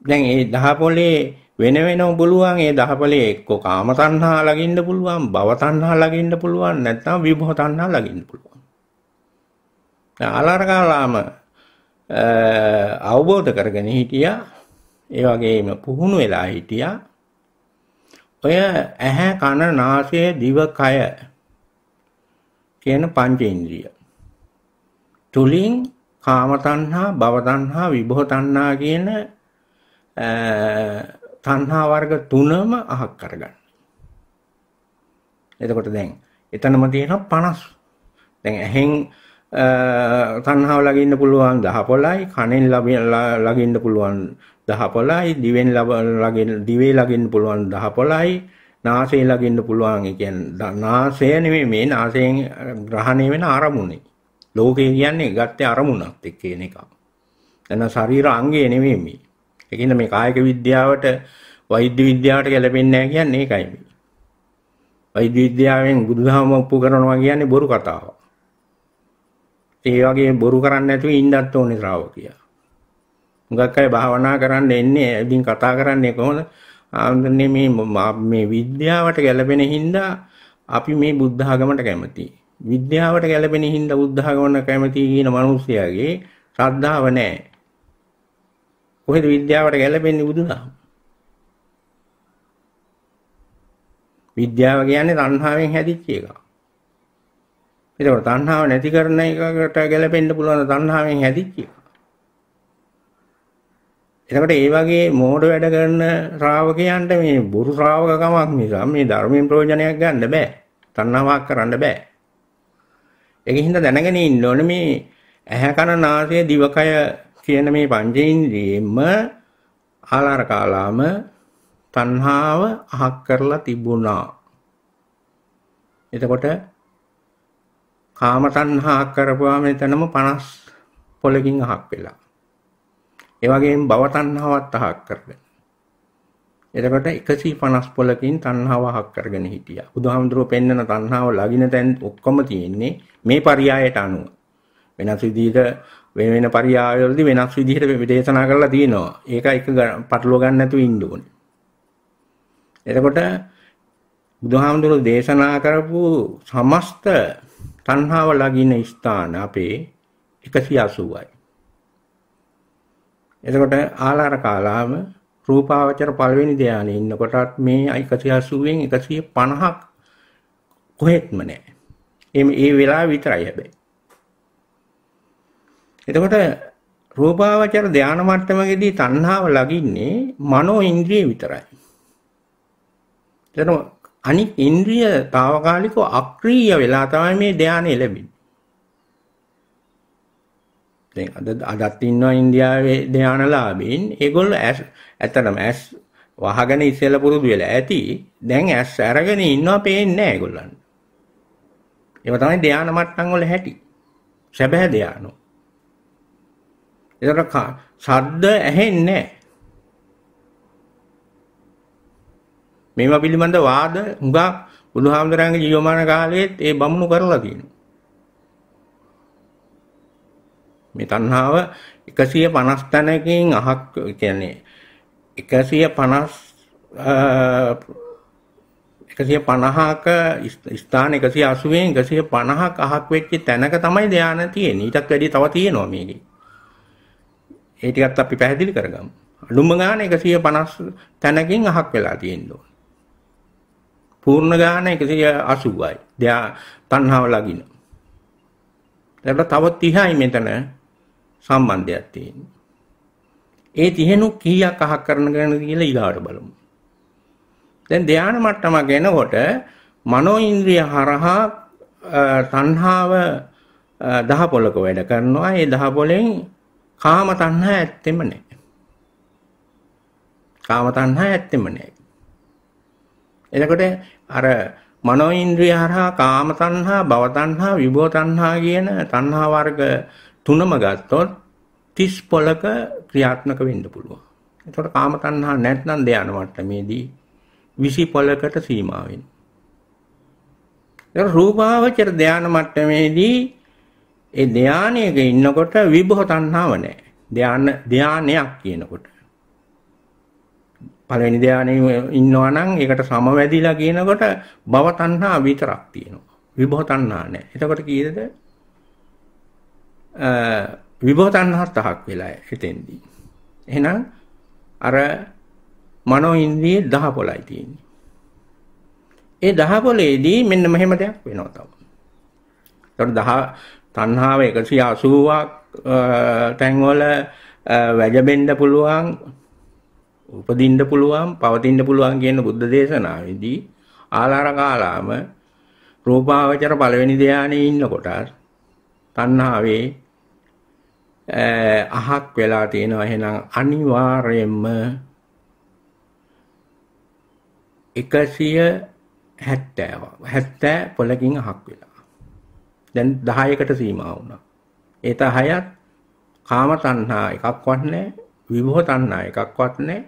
දැන් මේ දහපොලේ වෙන වෙනම පුළුවන් ඒ දහපලේ එක්ක කාම තණ්හා ළඟින්න පුළුවන් භව තණ්හා ළඟින්න පුළුවන් නැත්නම් විභව තණ්හා ළඟින්න පුළුවන්. ආලාරකාලාම අවබෝධ කරගෙන හිටියා ඒ වගේම පුහුණු වෙලා හිටියා ඔය ඇහැ කන නාසය දිව කය කියන පංචේන්ද්‍රිය තුලින් කාම තණ්හා භව තණ්හා විභව තණ්හා කියන තණ්හා වර්ග තුනම අහක් කරගන්න. එතකොට දැන් එතනම තියෙනවා 50. දැන් ඇහෙන් තණ්හාව ළඟින්න පුළුවන් 10 කනෙන් ළඟින්න පුළුවන් 10 දිවෙන් ළඟින් දිවේ ළඟින්න පුළුවන් 10 නාසයෙන් ළඟින්න පුළුවන් ඒ කියන්නේ නාසය නෙමෙයි මේ නාසයෙන් ග්‍රහණය වෙන අරමුණේ ලෝකේ කියන්නේ ගත්තේ අරමුණක් එක්ක කියන එක. එන ශරීර අංගය නෙමෙයි මේ. ඒක හින්දා මේ කායික විද්‍යාවට වෛද්‍ය විද්‍යාවට ගැලපෙන්නේ නැහැ කියන්නේ ඒකයි මේ. වෛද්‍ය විද්‍යාවෙන් බුදුදහම ඔප්පු කරනවා කියන්නේ බොරු කතාවක්. ඒ වගේ බොරු කරන්නේ නැතුව ඉන්නත් ඕනේ ශ්‍රාවකයා. මුගක් අය භාවනා කරන්න එන්නේ ඉතින් කතා කරන්නේ කොහොමද? ආන්දනේ මේ මේ විද්‍යාවට ගැලපෙන හින්දා අපි මේ බුද්ධ ආගමට කැමතියි. විද්‍යාවට ගැලපෙන හින්දා බුද්ධ ආගමට කැමතියි කියන මිනිස්යාගේ ශ්‍රද්ධාව නැහැ. කොහෙද විද්‍යාවට ගැළපෙන්නේ බුදුදහම? විද්‍යාව කියන්නේ තණ්හාවෙන් හැදිච්ච එකක්. ඒකෝ තණ්හාව නැති කරන එකකට ගැළපෙන්න පුළුවන් තණ්හාවෙන් හැදිච්ච එක. එතකොට ඒ වගේ මෝඩ වැඩ කරන ශ්‍රාවකයන්ට මේ බුරු ශ්‍රාවකකමක් නිසා මේ ධර්මයෙන් ප්‍රයෝජනයක් ගන්න බෑ. තණ්හාවක් කරන්න බෑ. ඒකින් හින්දා දැනගෙන ඉන්න ඕනේ මේ ඇහැ කන නාසය දිවකය කියන මේ පංචේන්ද්‍රියෙම ආලාර කාලාම තණ්හාව අහක් කරලා තිබුණා. එතකොට කාම තණ්හා කරපුවාම එතනම 50 පොලකින් අහක් වෙලා. ඒ වගේම භව තණ්හාවත් අහක් කරගෙන. එතකොට 150 පොලකින් තණ්හාව අහක් කරගෙන හිටියා. බුදුහාමුදුරුවෝ පෙන්නන තණ්හාව ලගින තැන් ඔක්කොම තියෙන්නේ මේ පරියායට අනුව. වෙනස් විදිහට වෙන වෙන පරියායවලදී වෙනස් විදිහට දේශනා කරලා තියෙනවා. ඒක එක පටලව ගන්න නැතුව ඉන්න ඕනේ. එතකොට බුදුහාමුදුරුවෝ දේශනා කරපු සමස්ත තණ්හාව ලගින ස්ථාන අපේ 180යි. එතකොට ආලාර කාලාම රූපාවචර පළවෙනි ධානයේ ඉන්නකොටත් මේ 180න් 150ක් කොහෙත්ම නැහැ. එimhe ඒ වෙලාව විතරයි හැබැයි. එතකොට රූපාවචර ධානා මට්ටමකදී තණ්හාව ලගින්නේ මනෝ ඉන්ද්‍රිය විතරයි. එතන අනික් ඉන්ද්‍රිය తాවකාලිකව අක්‍රීය වෙලා තමයි මේ ධානය ලැබෙන්නේ. දැන් අද අදත් ඉන්නවා ඉන්දියාවේ ධානලාභීන් ඒගොල්ලෝ ඇස් ඇත්තටම ඇස් වහගෙන ඉස්සෙල්ලා පුරුදු වෙලා ඇති. දැන් ඇස් අරගෙන ඉන්නවා පේන්නේ නැහැ ඒගොල්ලන්ට. ඒව තමයි ධාන මට්ටම් වල හැටි. සැබෑ ධානෝ. ඒතර ශබ්ද ඇහෙන්නේ නැහැ. මේවා පිළිබඳ වාද හුඟක් බුදුහාමුදුරන්ගේ ජීවමාන කාලයේත් ඒ බමුණු කරලා තියෙනවා. මේ තණ්හාව 150 තැනකින් අහක් කියන්නේ 150 150ක ස්ථාන 180න් 150ක් අහක් වෙච්ච තැනක තමයි ධානය තියෙන්නේ. ඊටත් වැඩිය තව තියෙනවා මේකේ. ඒ ටිකත් අපි පැහැදිලි කරගමු. අඩුම ගාන 150 තැනකින් අහක් වෙලා තියෙන්න ඕන. පූර්ණ ගාන 180යි. ධ්‍යා තණ්හාව ලගින. ඒකට තව 30යි මෙතන සම්බන්ධයක් තියෙන්නේ. ඒ 30 නු කීයක් අහක් කරන ගැන කියලා ඊළාට බලමු. දැන් ධ්‍යාන මට්ටම ගැනකොට මනෝ ඉන්ද්‍රිය හරහා තණ්හාව දහ පොලක වැඩ කරනවා. ඒ දහ පොලෙන් කාම තණ්හා ඇත්තෙම නැහැ. කාම තණ්හා ඇත්තෙම නැහැ. එතකොට අර මනෝ ඉන්ද්‍රිය හරහා කාම තණ්හා, භව තණ්හා, විභව තණ්හා කියන තණ්හා වර්ග තුනම ගත්තොත් 30 පොලක ක්‍රියාත්මක වෙන්න පුළුවන්. එතකොට කාම තණ්හා නැත්නම් ධානය මට්ටමේදී 20 පොලකට සීමා වෙනවා. රූපාවචර ධානය මට්ටමේදී ඒ ධානයක ඉන්නකොට විභව තණ්හාව නැහැ. ධාන ධානයක් කියනකොට. පළවෙනි ධානයේ ඉන්නවා නම් ඒකට සමවැදිලා කියනකොට භව තණ්හා විතරක් තියෙනවා. විභව තණ්හා නැහැ. එතකොට කීයද? අ විභව තණ්හා තහක් වෙලා හිතෙන්දී. එහෙනම් අර මනෝ ඉන්ද්‍රිය 10 11යි තියෙන්නේ. ඒ 10 11දී මෙන්න මෙහෙම දෙයක් වෙනවා තමයි. ඒතකොට 10 තණ්හාව 180ක් තැන්වල වැජබෙන්න පුළුවන් උපදින්න පුළුවන් පවතින්න පුළුවන් කියන බුද්ධ දේශනාවේදී ආලාරකාලාම රූපාවචර පළවෙනි ධානයේ ඉන්න කොටස් තණ්හාවේ අහක් වෙලා තියෙනවා එහෙනම් අනිවාර්යයෙන්ම 170 70 පොලකින් අහක් වෙලා දැන් 10කට සීමා වුණා. ඒත හයත් කාම තණ්හා එකක්වත් නැහැ, විභව තණ්හා එකක්වත් නැහැ.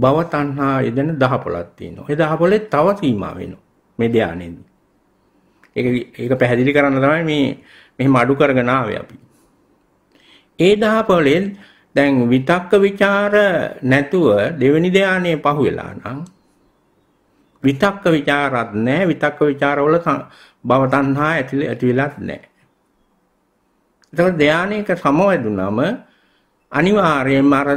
භව තණ්හා යෙදෙන 10 15ක් තියෙනවා. ඒ 10 15 තව සීමා වෙනවා මේ ධානයේදී. ඒක ඒක පැහැදිලි කරන්න තමයි මේ මෙහෙම අඩු කරගෙන ආවේ අපි. ඒ 10 15 දැන් විතක්ක ਵਿਚාර නැතුව දෙවෙනි ධානයේ පහුවෙලා නම් විතක්ක ਵਿਚාරත් නැහැ විතක්ක ਵਿਚාරවල භව තණ්හා ඇතිල ඇති වෙලත් නැහැ. එතකොට ධානයක සමවැදුනම අනිවාර්යයෙන්ම අර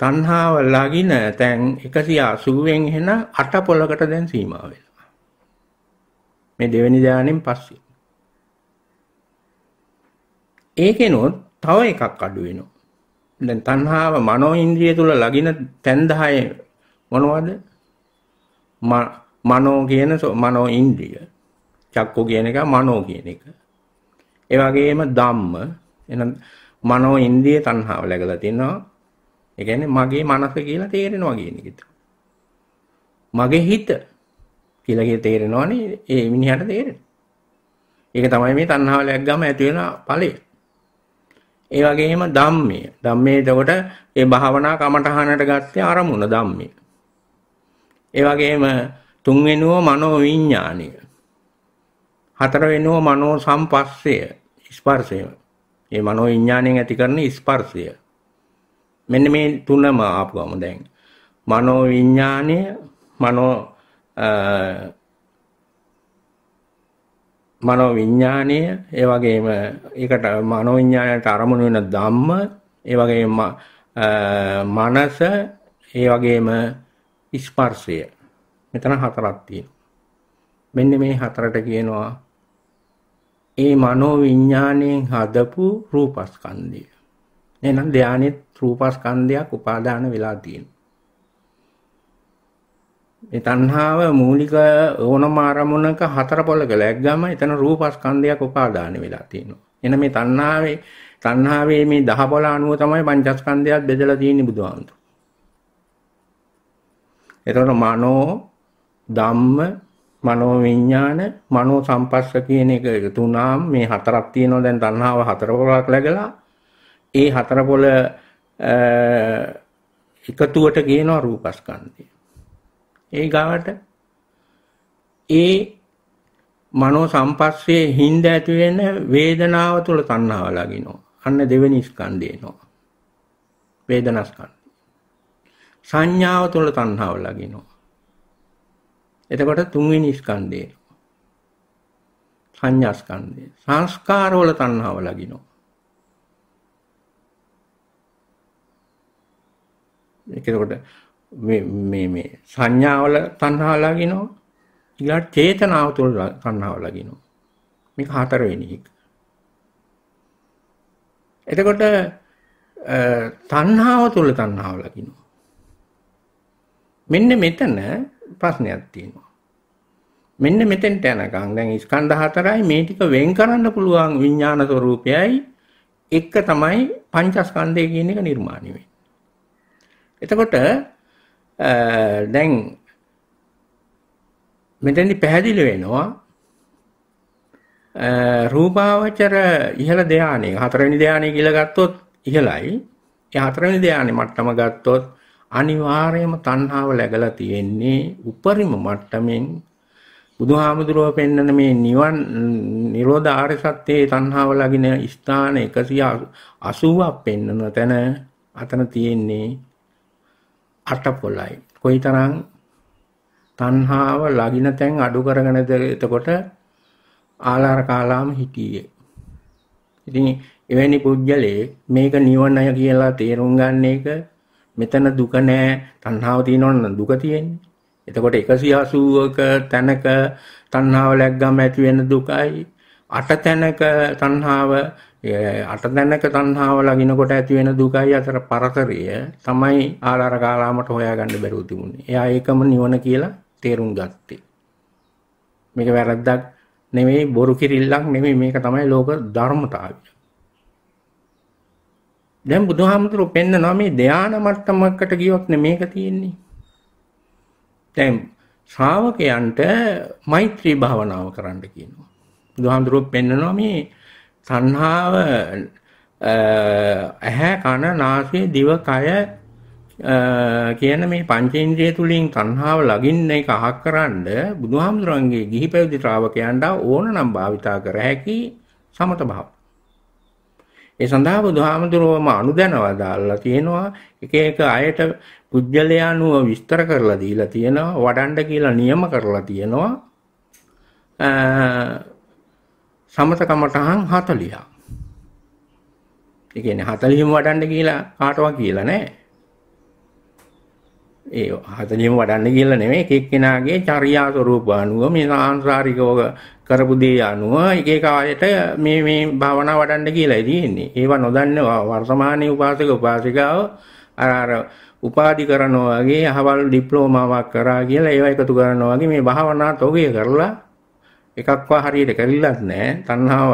තණ්හාව ලගින තැන් 180න් එහෙන අට පොලකට දැන් සීමා වෙනවා. මේ දෙවෙනි ධානයෙන් පස්සේ. ඒකෙනොත් තව එකක් අඩු වෙනවා. දැන් තණ්හාව මනෝ ඉන්ද්‍රිය තුල ලගින තැන් 10 මොනවද? මනෝ කියන මනෝ ඉන්ද්‍රිය චක්කු කියන එක මනෝ කියන එක. ඒ වගේම ධම්ම එහෙනම් මනෝ ඉන්ද්‍රිය තණ්හාව läගලා තිනවා. ඒ කියන්නේ මගේ මනස කියලා තේරෙනවා කියන එක. මගේ හිත කියලා කිය තේරෙනවනේ ඒ මිනිහට තේරෙන. ඒක තමයි මේ තණ්හාව läග්ගම ඇති වෙන ඵලය. ඒ වගේම ධම්මය. ධම්මය එතකොට ඒ භාවනා කමඨහනට ගත්තේ අරමුණ ධම්මය. ඒ වගේම තුන්වෙනුව මනෝ විඥානය. හතර වෙනුව මනෝ සම්පස්සය ස්පර්ශය. ඒ මනෝ විඥාණයෙන් ඇති කරන ස්පර්ශය. මෙන්න මේ තුනම ආපුවම දැන් මනෝ විඥාණය මනෝ මනෝ විඥාණය ඒ වගේම ඒකට මනෝ විඥාණයට අරමුණු වෙන ධම්ම ඒ වගේම මනස ඒ වගේම ස්පර්ශය මෙතන හතරක් තියෙනවා මෙන්න මේ හතරට කියනවා ඒ මනෝ විඤ්ඥානයෙන් හදපු රූපස්කන්දය එනම් ධ්‍යානෙත් රූපස්කන්දයක් උපාදාන වෙලා තියෙන මේ තණ්හාව මූලික ඕනම අරමුණක හතර පොලක läggම එතන රූපස්කන්ධයක් උපාදාන වෙලා තියෙනවා. එන මේ තණ්හාවේ තණ්හාවේ මේ දහ පොල අණුව තමයි පංචස්කන්ධයත් බෙදලා තියෙන්නේ බුදුහාමුදුරුවෝ. එතකොට මනෝ ධම්ම මනෝ විඥාන මනෝ සම්පස්ස කියන එක එකතු වුණාම මේ හතරක් තියෙනවා දැන් තණ්හාව හතර පොලක් läගලා ඒ හතර පොල එකතුවට කියනවා රූපස්කන්ධය ඒ ගාවට ඒ මනෝ සම්පස්සේ හිඳ ඇති වෙන වේදනාව තුළ තණ්හාව ලගිනවා අන්න දෙවෙනි ස්කන්ධය එනවා වේදනාස්කන්ධය සංඥාව තුළ තණ්හාව ලගිනවා එතකොට තුන්වෙනි ස්කන්ධය සංඥා ස්කන්ධය සංස්කාරවල තණ්හාව ලගිනවා එතකොට මේ මේ මේ සංඥාවල තණ්හාව ලගිනවා ඊළඟ චේතනාව තුළ තණ්හාව ලගිනවා මේක හතරවෙනි එක එතකොට තණ්හාව තුළ තණ්හාව ලගිනවා මෙන්න මෙතන ප්‍රශ්නයක් තියෙනවා. මෙන්න මෙතෙන්ට යනකම් දැන් ස්කන්ධ හතරයි මේ ටික වෙන් කරන්න පුළුවන් විඥාන ස්වરૂපයයි එක තමයි පංචස්කන්ධය කියන එක නිර්මාණය වෙන්නේ. එතකොට දැන් මෙතෙන්දි පැහැදිලි වෙනවා රූපාවචර ඉහළ ධානයේ හතරවෙනි ධානය කියලා ගත්තොත් ඉහළයි. ඒ හතරවෙනි ධානයේ මට්ටම ගත්තොත් අනිවාර්යයෙන්ම තණ්හාව läගලා තියෙන්නේ උපරිම මට්ටමින් බුදුහාමුදුරුව පෙන්නන මේ නිවන් නිරෝධ ආර්ය සත්‍යයේ තණ්හාව ලගින ස්ථාන 180ක් පෙන්නන තැන අතන තියෙන්නේ අටපොළයි. කොයිතරම් තණ්හාව ලගින තැන් අඩු කරගෙනද එතකොට ආලාර කාලාම හිටියේ. ඉතින් එවැනි පුජ්‍යලේ මේක නිවනය කියලා තේරුම් ගන්න එක මෙතන දුක නෑ තණ්හාව තියෙනවනම් දුක තියෙන්නේ. එතකොට 180ක තැනක තණ්හාව ලැග්ගම ඇති වෙන දුකයි අට තැනක තණ්හාව අට තැනක තණ්හාව ලගිනකොට ඇති වෙන දුකයි අතර පරතරය තමයි ආලාරකාලාමට හොයාගන්න බැරුව තිබුණේ. එයා ඒකම නිවන කියලා තේරුම් ගත්තේ. මේක වැරද්දක් නෙමෙයි බොරු කිරිල්ලක් නෙමෙයි මේක තමයි ලෝක ධර්මතාවය. දැන් බුදුහාමුදුරුවෝ පෙන්නනවා මේ ධානා මට්ටමකට ගියොත් මේක තියෙන්නේ. දැන් ශ්‍රාවකයන්ට මෛත්‍රී භාවනාව කරන්න කියනවා. බුදුහාමුදුරුවෝ පෙන්නනවා මේ තණ්හාව ඇහැ කන නාසය දිව කය කියන මේ පංචේන්ද්‍රිය තුලින් තණ්හාව ලගින්න එක අහකරනද බුදුහාමුදුරන්ගේ ගිහි පැවිදි ශ්‍රාවකයන්ට ඕනනම් භාවිතා කර හැකි සමත භාවය. ඒ සඳහා බුදුහාමුදුරුවම අනුදැනව දාලා තියෙනවා එක එක අයට පුජ්‍යලයානුව විස්තර කරලා දීලා තියෙනවා වඩන්න කියලා නියම කරලා තියෙනවා සමතකමටහන් 40ක් ඒ කියන්නේ 40ම වඩන්න කියලා කාටවත් කියලා නැහැ ඒ 40ම වඩන්න කියලා නෙමෙයි එක එක්කෙනාගේ චර්යා ස්වરૂප අනුව මේ සාංශාරිකව කරපු දේ අනුව එක එක ආයත මේ මේ භාවනා වඩන්න කියලා තියෙන්නේ. ඒවා නොදන්න වර්තමානයේ උපාසක උපාසිකාව අර අර උපාධි කරනවා වගේ අහවල් ඩිප්ලෝමාවක් කරා කියලා ඒවා එකතු කරනවා වගේ මේ භාවනා තොගය කරලා එකක්වා හරියට කරිලත් නැහැ. තණ්හාව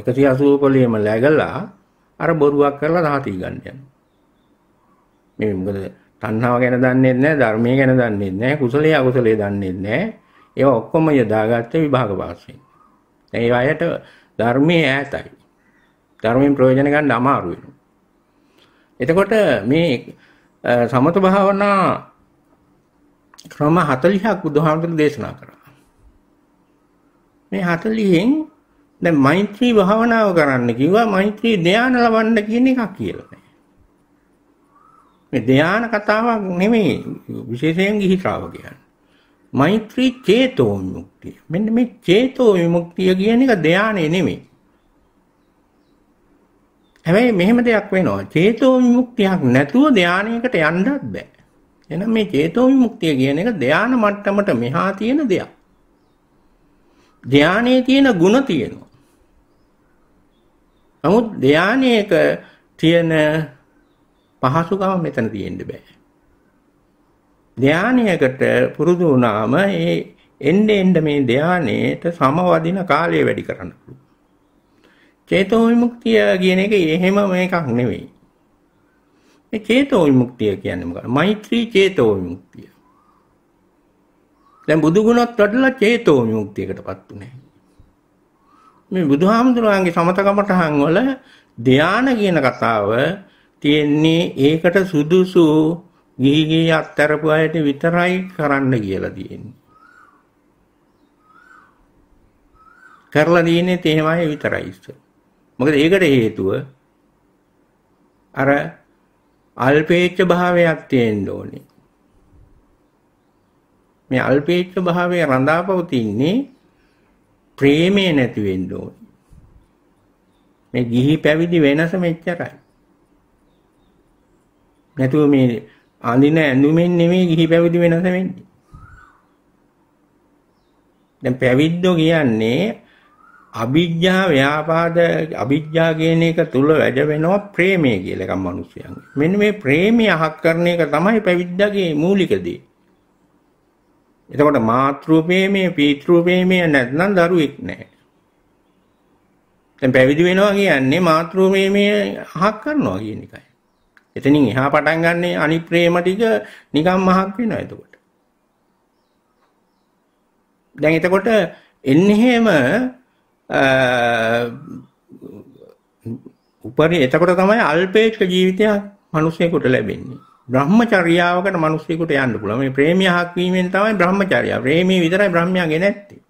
180 පොලියම läගලා අර බොරුවක් කරලා තහති ගන්න යනවා. මේ මොකද තණ්හාව ගැන දන්නේ නැහැ, ධර්මයේ ගැන දන්නේ නැහැ, කුසලයේ අකුසලයේ දන්නේ නැහැ. ඒවා ඔක්කොම යොදාගත්තේ විභාග පාසෙන්. දැන් ඒ අයට ධර්මයේ ඈතයි. ධර්මයෙන් ප්‍රයෝජන ගන්න අමාරුයි. එතකොට මේ සමත භාවනා ක්‍රම 40ක් බුදුහාමුදුරු දේශනා කරා. මේ 40න් දැන් මෛත්‍රී භාවනාව කරන්න කිව්වා මෛත්‍රී ධානය ලබන්න කියන එකක් කියලා. මේ ධානය කතාවක් නෙමෙයි විශේෂයෙන් ගිහි ශ්‍රාවකයන්. මෛත්‍රී චේතෝ විමුක්තිය. මෙන්න මේ චේතෝ විමුක්තිය කියන එක ධානය නෙමෙයි. හැබැයි මෙහෙම දෙයක් වෙනවා. චේතෝ විමුක්තියක් නැතුව ධානයකට යන්නත් බෑ. එහෙනම් මේ චේතෝ විමුක්තිය කියන එක ධාන මට්ටමට මෙහා තියෙන දෙයක්. ධානයේ තියෙන ಗುಣ තියෙනවා. නමුත් ධානයේක තියෙන පහසුකම මෙතන තියෙන්න බෑ. ධානයකට පුරුදු වුණාම ඒ එන්න එන්න මේ ධානයේට සමවදින කාලය වැඩි කරන්න පුළුවන්. චේතෝ විමුක්තිය කියන එක එහෙම මේකක් නෙවෙයි. මේ චේතෝ විමුක්තිය කියන්නේ මොකක්ද? මෛත්‍රී චේතෝ විමුක්තිය. දැන් බුදු ගුණත් වඩලා චේතෝ විමුක්තියකටපත් උනේ. මේ බුදුහාමුදුරන්ගේ සමතකමටහන් වල ධාන කියන කතාව තියෙන්නේ ඒකට සුදුසු ගිහි ගිහි අත්තරපු අයට විතරයි කරන්න කියලා තියෙන්නේ. කරලා දින්නේ තේමය විතරයි ඉස්සර. මොකද ඒකට හේතුව අර අල්පේච්ඡ භාවයක් තියෙන්න ඕනේ. මේ අල්පේච්ඡ භාවය රඳාපවතින්නේ ප්‍රේමේ නැති වෙන්න ඕනේ. මේ ගිහි පැවිදි වෙනස මෙච්චරයි. නැතුව මේ අඳින ඇඳුමෙන් නෙමෙයි ගිහි පැවිදි වෙනස වෙන්නේ. දැන් පැවිද්දෝ කියන්නේ අවිජ්ජා ව්‍යාපාද අවිජ්ජා කියන එක තුල වැඩ වෙනවා ප්‍රේමය කියලා එකක් මිනිස්සුයන්ගේ. මෙන්න මේ ප්‍රේමය අහක් කරන එක තමයි පැවිද්දාගේ මූලික දේ. එතකොට මාතෘ ප්‍රේමය, පීතෘ ප්‍රේමය නැත්නම් දරුවෙක් නැහැ. දැන් පැවිදි වෙනවා කියන්නේ මාතෘ ප්‍රේමය අහක් කරනවා කියන එකයි. එතනින් එහා පටන් ගන්න අනිත් ප්‍රේම ටික නිකම් මහක් වෙනවා එතකොට. දැන් එතකොට එන්නේම උපරි එතකොට තමයි අල්පේක්ෂ ජීවිතයක් මිනිසෙකුට ලැබෙන්නේ. බ්‍රහ්මචර්යාවකට මිනිසෙකුට යන්න පුළුවන්. මේ ප්‍රේමියහක් වීමෙන් තමයි බ්‍රහ්මචර්යාව. ප්‍රේමී විතරයි බ්‍රහ්මයාගේ නැත්තේ.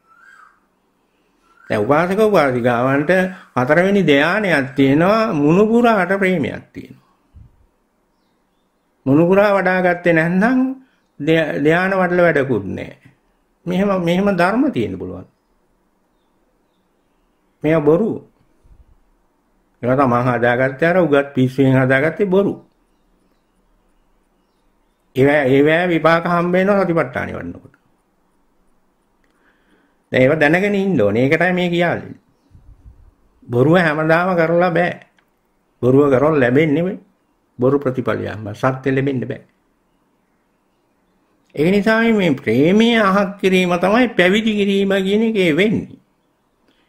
දැන් උපාසක උපාසිකාවන්ට හතරවෙනි ධානයක් තියෙනවා මුණුපුරාට ප්‍රේමයක් තියෙනවා. මුණුගුරා වඩා ගත්තේ නැත්නම් ධාන වඩල වැඩකුත් නැහැ. මෙහෙම මෙහෙම ධර්ම තියෙන්න පුළුවන්. මේවා බොරු. ඒවා තමන් හදාගත්තේ අර උගත් පිස්සුවෙන් හදාගත්තේ බොරු. ඒවා ඒවා විපාක හම්බ වෙනවා සතිපට්ඨානෙ වඩනකොට. දැන් ඒවා දැනගෙන ඉන්න ඕනේ. ඒකටයි මේ කියන්නේ. බොරුව හැමදාම කරලා බෑ. බොරුව කරොත් ලැබෙන්නේ නෙමෙයි. බොරු ප්‍රතිඵලයක් සත්‍ය ලැබෙන්න බෑ ඒ නිසා මේ ප්‍රේමය අහක් කිරීම තමයි පැවිදි කිරීම කියන එකේ වෙන්නේ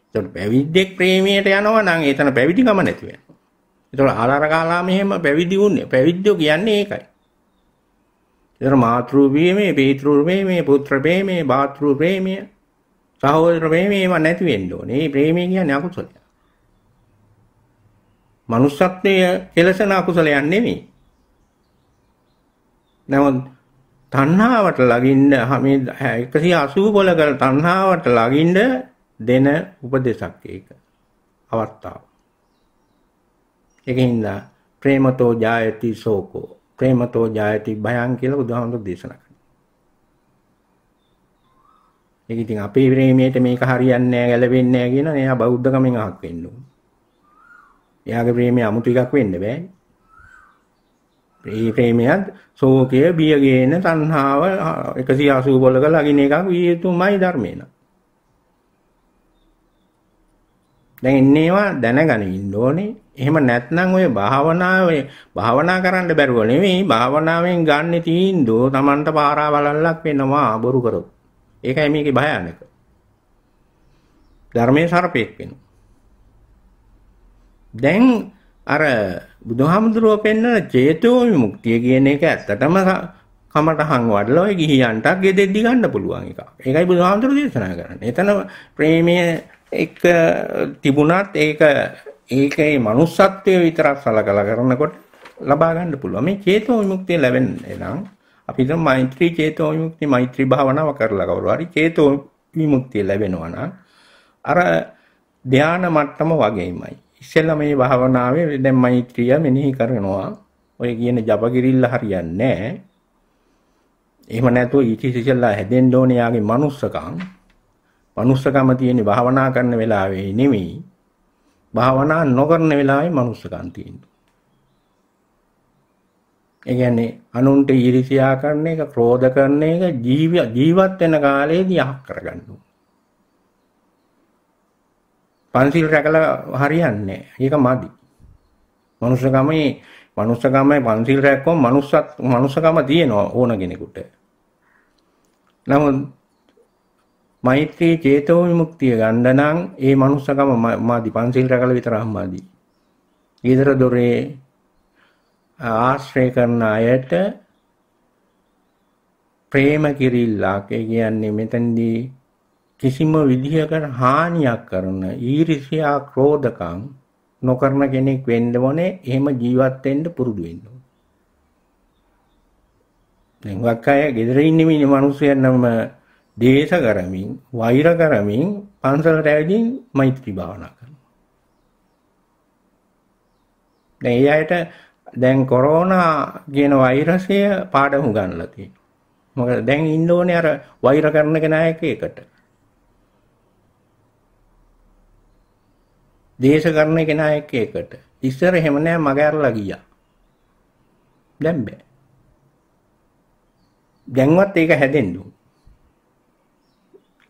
එතකොට පැවිද්දෙක් ප්‍රේමයට යනවා නම් එතන පැවිදිකම නැති වෙනවා එතකොට ආලාරකාලා මෙහෙම පැවිදි වුණේ පැවිද්දෝ කියන්නේ ඒකයි එතන මාතෘ ප්‍රේමයේ පීතෘ ප්‍රේමයේ පුත්‍ර ප්‍රේමයේ භාතෘ ප්‍රේමයේ සහෝදර ප්‍රේමයේ ඒවා නැති වෙන්න ඕනේ මේ ප්‍රේමය කියන්නේ අකුසලයක් මනුස්සත්වය කෙලසන අකුසලයක් නෙමෙයි. නමුත් තණ්හාවට ලගින්න මේ 180 පොලක තණ්හාවට ලගින්න දෙන උපදේශක් ඒක. අවස්ථාව. ඒකින්ද ප්‍රේමතෝ ජායති සෝකෝ ප්‍රේමතෝ ජායති භයං කියලා බුදුහාමුදුරු දේශනා කරනවා. ඒක ඉතින් අපේ ප්‍රේමයට මේක හරියන්නේ නැහැ, ගැලවෙන්නේ නැහැ කියන එයා බෞද්ධකමෙන් අහක් වෙන්න ඕනේ. එයාගේ ප්‍රේමය 아무තු එකක් වෙන්න බෑනේ. මේ ප්‍රේමයත් ශෝකය, බියගේන තණ්හාව 180 පොලක ලගින එකක් විය යුතුමයි ධර්මේන. දැන් ඉන්නේවා දැනගෙන ඉන්න ඕනේ. එහෙම නැත්නම් ඔය භාවනාවේ භාවනා කරන්න බැරුව නෙවෙයි භාවනාවෙන් ගන්න තීන්දුව Tamanට පාරාවලල්ලක් වෙනවා බොරු කරොත්. ඒකයි මේකේ භයානක. ධර්මයේ සර්පෙක් වෙනවා. දැන් අර බුදුහාමුදුරුව පෙන්වන චේතෝ විමුක්තිය කියන එක ඇත්තටම කමටහන් වඩලා ඔය ගිහියන්ටත් ගෙදෙද්දි ගන්න පුළුවන් එකක්. ඒකයි බුදුහාමුදුරුව දේශනා කරන්නේ. එතන ප්‍රේමය එක තිබුණත් ඒක ඒකේ manussත්වයේ විතරක් සලකලා කරනකොට ලබා ගන්න පුළුවන්. මේ චේතෝ විමුක්තිය ලැබෙන්නේ නම් අපිට මෛත්‍රී චේතෝ විමුක්ති මෛත්‍රී භාවනාව කරලා කවුරු හරි චේතෝ විමුක්තිය ලැබෙනවා නම් අර ධානා මට්ටම වගේමයි. ඉස්සෙල්ලා මේ භාවනාවේ දැන් මෛත්‍රිය මෙනෙහි කරනවා. ඔය කියන ජප කිරිල්ල හරියන්නේ නැහැ. එහෙම නැතුව ඉතිසිසෙල්ලා හැදෙන්න ඕනේ යාගේ manussකම්. manussකම තියෙන භාවනා කරන වෙලාවේ නෙමෙයි. භාවනා නොකරන වෙලාවේ manussකම් තියෙනවා. ඒ කියන්නේ අනුන්ට ඊර්ෂ්‍යා කරන එක, ක්‍රෝධ කරන එක ජීව ජීවත් වෙන කාලේදී අහක් කරගන්න ඕනේ. පන්සිල් රැකලා හරියන්නේ ඒක මදි. මනුස්සකමේ මනුස්සකමේ පන්සිල් රැක්කොම මනුස්සත් මනුස්සකම තියෙනවා ඕන කෙනෙකුට. නමුත් මෛත්‍රී චේතෝ විමුක්තිය ගන්න නම් ඒ මනුස්සකම මාදි පන්සිල් රැකලා විතරක් මාදි. ඊතර දොරේ ආශ්‍රය කරන අයට ප්‍රේම කිරිල්ලක් ඒ කියන්නේ මෙතෙන්දී කිසිම විදිහකට හානියක් කරන ඊර්ෂ්‍යා ක්‍රෝධකම් නොකරන කෙනෙක් වෙන්න ඕනේ එහෙම ජීවත් වෙන්න පුරුදු වෙන්න ඕනේ. දැන් වක්කය ගෙදර ඉන්නේ මිනිහ මිනිස්සුයන් නම් දේශ කරමින් වෛර කරමින් පන්සලට ඇවිදින් මෛත්‍රී භාවනා කරනවා. දැන් ඒ අයට දැන් කොරෝනා කියන වෛරසය පාඩම් ගන්නලා තියෙනවා. මොකද දැන් ඉන්න ඕනේ අර වෛර කරන කෙනා එක්ක එකට. දේශ කරන කෙනා එක්ක එකට. ඉස්සර එහෙම නෑ මග ඇරලා ගියා. දැන් බෑ. දැන්වත් ඒක හැදෙන්න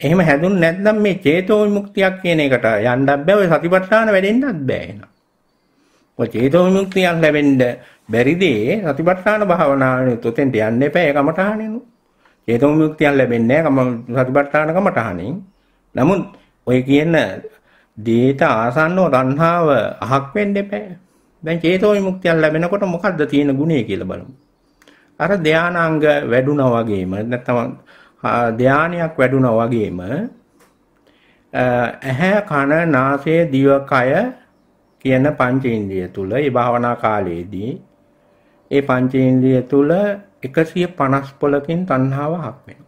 එහෙම හැදුන්නේ නැත්නම් මේ චේතෝ විමුක්තියක් කියන එකට යන්නත් බෑ ඔය සතිපට්ඨාන වැඩෙන්නත් බෑ එහෙනම්. ඔය චේතෝ විමුක්තියක් ලැබෙන්න බැරිදී සතිපට්ඨාන භාවනාවෙන් උතෙන්ට යන්න එපා ඒකමටහනෙනු. චේතෝ විමුක්තියක් ලැබෙන්නේ නැහැ කම සතිපට්ඨාන කමටහනෙන්. නමුත් ඔය කියන දේත ආසන්නව තණ්හාව අහක් වෙන්න එපා. දැන් චේතෝ විමුක්තිය ලැබෙනකොට මොකද්ද තියෙන ගුණය කියලා බලමු. අර ධානාංග වැඩුණා වගේම නැත්නම් ධානයක් වැඩුණා වගේම ඇහැ කන නාසය දිවකය කියන පංචේන්ද්‍රිය තුල මේ භාවනා කාලයේදී ඒ පංචේන්ද්‍රිය තුල 150 පොලකින් තණ්හාව හක් වෙනවා.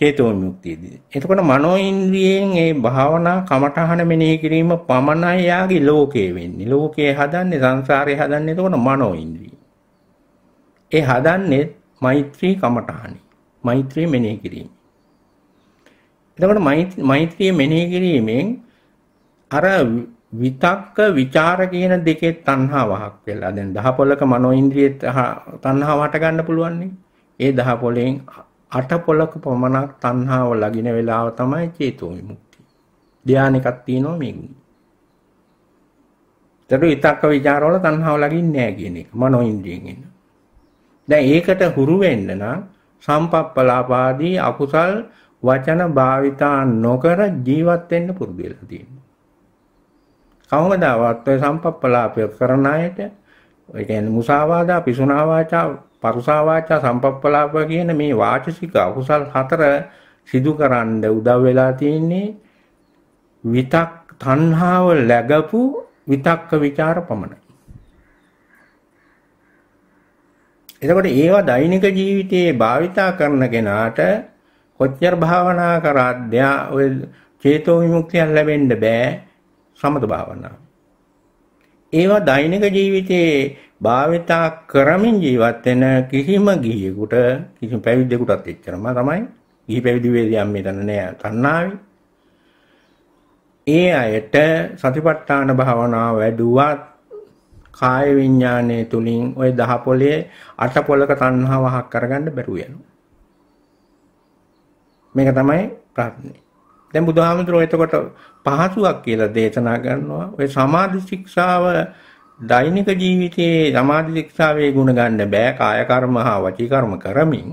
චේතෝ විමුක්තියදී. එතකොට මනෝ ඉන්ද්‍රියෙන් ඒ භාවනා කමඨහන මෙනෙහි කිරීම පමණයි යාගේ ලෝකේ වෙන්නේ. ලෝකේ හදන්නේ සංසාරේ හදන්නේ එතකොට මනෝ ඉන්ද්‍රිය. ඒ හදන්නේ මෛත්‍රී කමඨහනයි. මෛත්‍රී මෙනෙහි කිරීම. එතකොට මෛත්‍රී මෙනෙහි කිරීමෙන් අර විතක්ක ਵਿਚාර කියන දෙකේ තණ්හා වහක් වෙලා දැන් 10 පොලක මනෝ ඉන්ද්‍රියේ තණ්හා වට ගන්න පුළුවන් නේ. ඒ 10 පොලෙන් අට පොලක පමණක් තණ්හාව ලගින වෙලාව තමයි චේතෝ විමුක්තිය. ධ්‍යාන එකක් තියෙනවා මේ ගුණේ. ඒතර ඊතක්ක ਵਿਚාරවල තණ්හාව ලගින්නේ නැහැ කියන එක මනෝ ඉන්ද්‍රියෙන් එන. දැන් ඒකට හුරු වෙන්න නම් සම්පප්පලාපාදී අකුසල් වචන භාවිතා නොකර ජීවත් වෙන්න පුරුදු වෙලා තියෙනවා. කවමදාවත් ඔය සම්පප්පලාපය කරන අයට ඒ කියන්නේ මුසාවාදා පිසුනා වාචා පරුසා වාචා සම්පප්පලාප කියන මේ වාචසික අකුසල් හතර සිදු කරන්න උදව් වෙලා තියෙන්නේ විතක් තණ්හාව läගපු විතක්ක ਵਿਚාර පමණයි. එතකොට ඒවා දෛනික ජීවිතයේ භාවිතා කරන කෙනාට කොච්චර භාවනා කරාද්ද ඔය චේතෝ විමුක්තිය ලැබෙන්න බෑ සමත භාවනාව. ඒවා දෛනික ජීවිතයේ භාවිතා කරමින් ජීවත් වෙන කිසිම ගිහියෙකුට කිසිම පැවිද්දෙකුටත් එච්චරම තමයි ගිහි පැවිදි වේදයන් මෙතන නෑ තණ්හාවේ ඒ අයට සතිපට්ඨාන භාවනාව වැඩුවත් කාය විඥානයේ තුලින් ওই දහ පොලේ අට පොලක තණ්හාව වහක් කරගන්න බැරුව යනවා. මේක තමයි ප්‍රඥා. දැන් බුදුහාමුදුරුවෝ එතකොට පහසුවක් කියලා දේශනා කරනවා. ඔය සමාධි ශික්ෂාව දෛනික ජීවිතයේ සමාධි ශික්ෂාවේ ගුණ ගන්න බෑ කාය කර්ම හා වචී කර්ම කරමින්.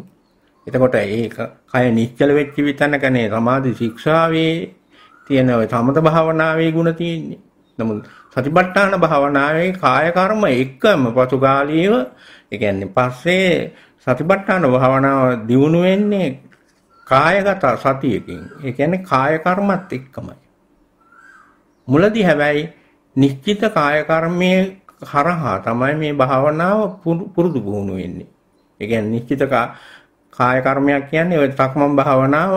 එතකොට ඒක කය නිශ්චල වෙච්ච විතනකනේ සමාධි ශික්ෂාවේ තියෙන ඔය සමත භාවනාවේ ගුණ තියෙන්නේ. නමුත් සතිපට්ඨාන භාවනාවේ කාය කර්ම එකම පසුකාලීව ඒ කියන්නේ පස්සේ සතිපට්ඨාන භාවනාව දියුණු වෙන්නේ කායගත සතියකින් ඒ කියන්නේ කාය කර්මත් එක්කමයි මුලදී හැබැයි නිශ්චිත කාය කර්මයේ හරහා තමයි මේ භාවනාව පුරුදු පුහුණු වෙන්නේ ඒ කියන්නේ නිශ්චිත කාය කර්මයක් කියන්නේ ඔය තක්මන් භාවනාව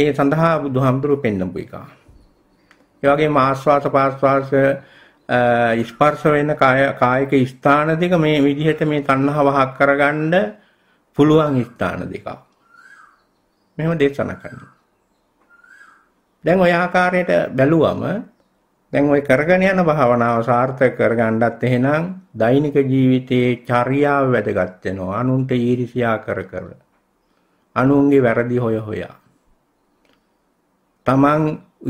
ඒ සඳහා බුදුහාමුදුරුව පෙන්නපු එක ඒ වගේම ආස්වාස පාස්වාස ස්පර්ශ වෙන කාය කායික ස්ථාන දෙක මේ විදිහට මේ තණ්හාව වහක් කරගන්න පුළුවන් ස්ථාන දෙකක් මෙහෙම දේශනා කරනවා. දැන් ওই ආකාරයට බැලුවම දැන් ওই කරගෙන යන භාවනාව සාර්ථක කරගන්නත් එහෙනම් දෛනික ජීවිතයේ චර්යාව වැදගත් වෙනවා. අනුන්ට ඊර්ෂ්‍යා කර කර. අනුන්ගේ වැරදි හොය හොයා. Taman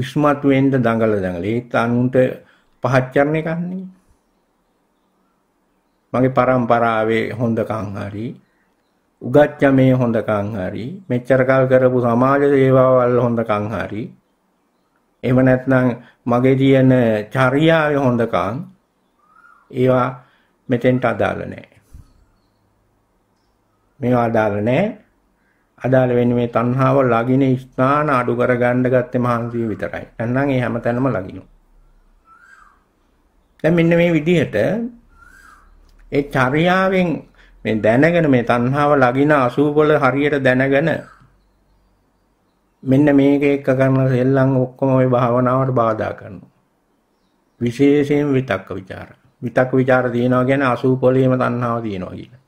ඉස්මතු වෙන්න දඟල දඟල. ඒත් අනුන්ට පහච්චරණ එකක් නෙවෙයි. මගේ પરම්පරාවේ හොඳකම් හරි උගච්ඡමේ හොඳකම් හරි මෙච්චර කල් කරපු සමාජ සේවාවල් හොඳකම් හරි එහෙම නැත්නම් මගේ තියෙන චර්යාවේ හොඳකම් ඒවා මෙතෙන්ට අදාළ නැහැ මේවා අදාළ නැහැ අදාළ වෙන්නේ මේ තණ්හාව ලගින ස්ථාන අඩු කරගන්න ගත්තේ මහන්සිය විතරයි. නැත්නම් ඒ හැමතැනම ලගිනු. දැන් මෙන්න මේ විදිහට ඒ චර්යාවෙන් මේ දැනගෙන මේ තණ්හාව ලගින අසූපොළ හරියට දැනගෙන මෙන්න මේක එක්ක කරන සෙල්ලම් ඔක්කොම ওই භාවනාවට බාධා කරනවා. විශේෂයෙන් විතක්ක ਵਿਚාර. විතක්ක ਵਿਚාර තියෙනවා කියන්නේ අසූපොළේම තණ්හාව තියෙනවා කියලා.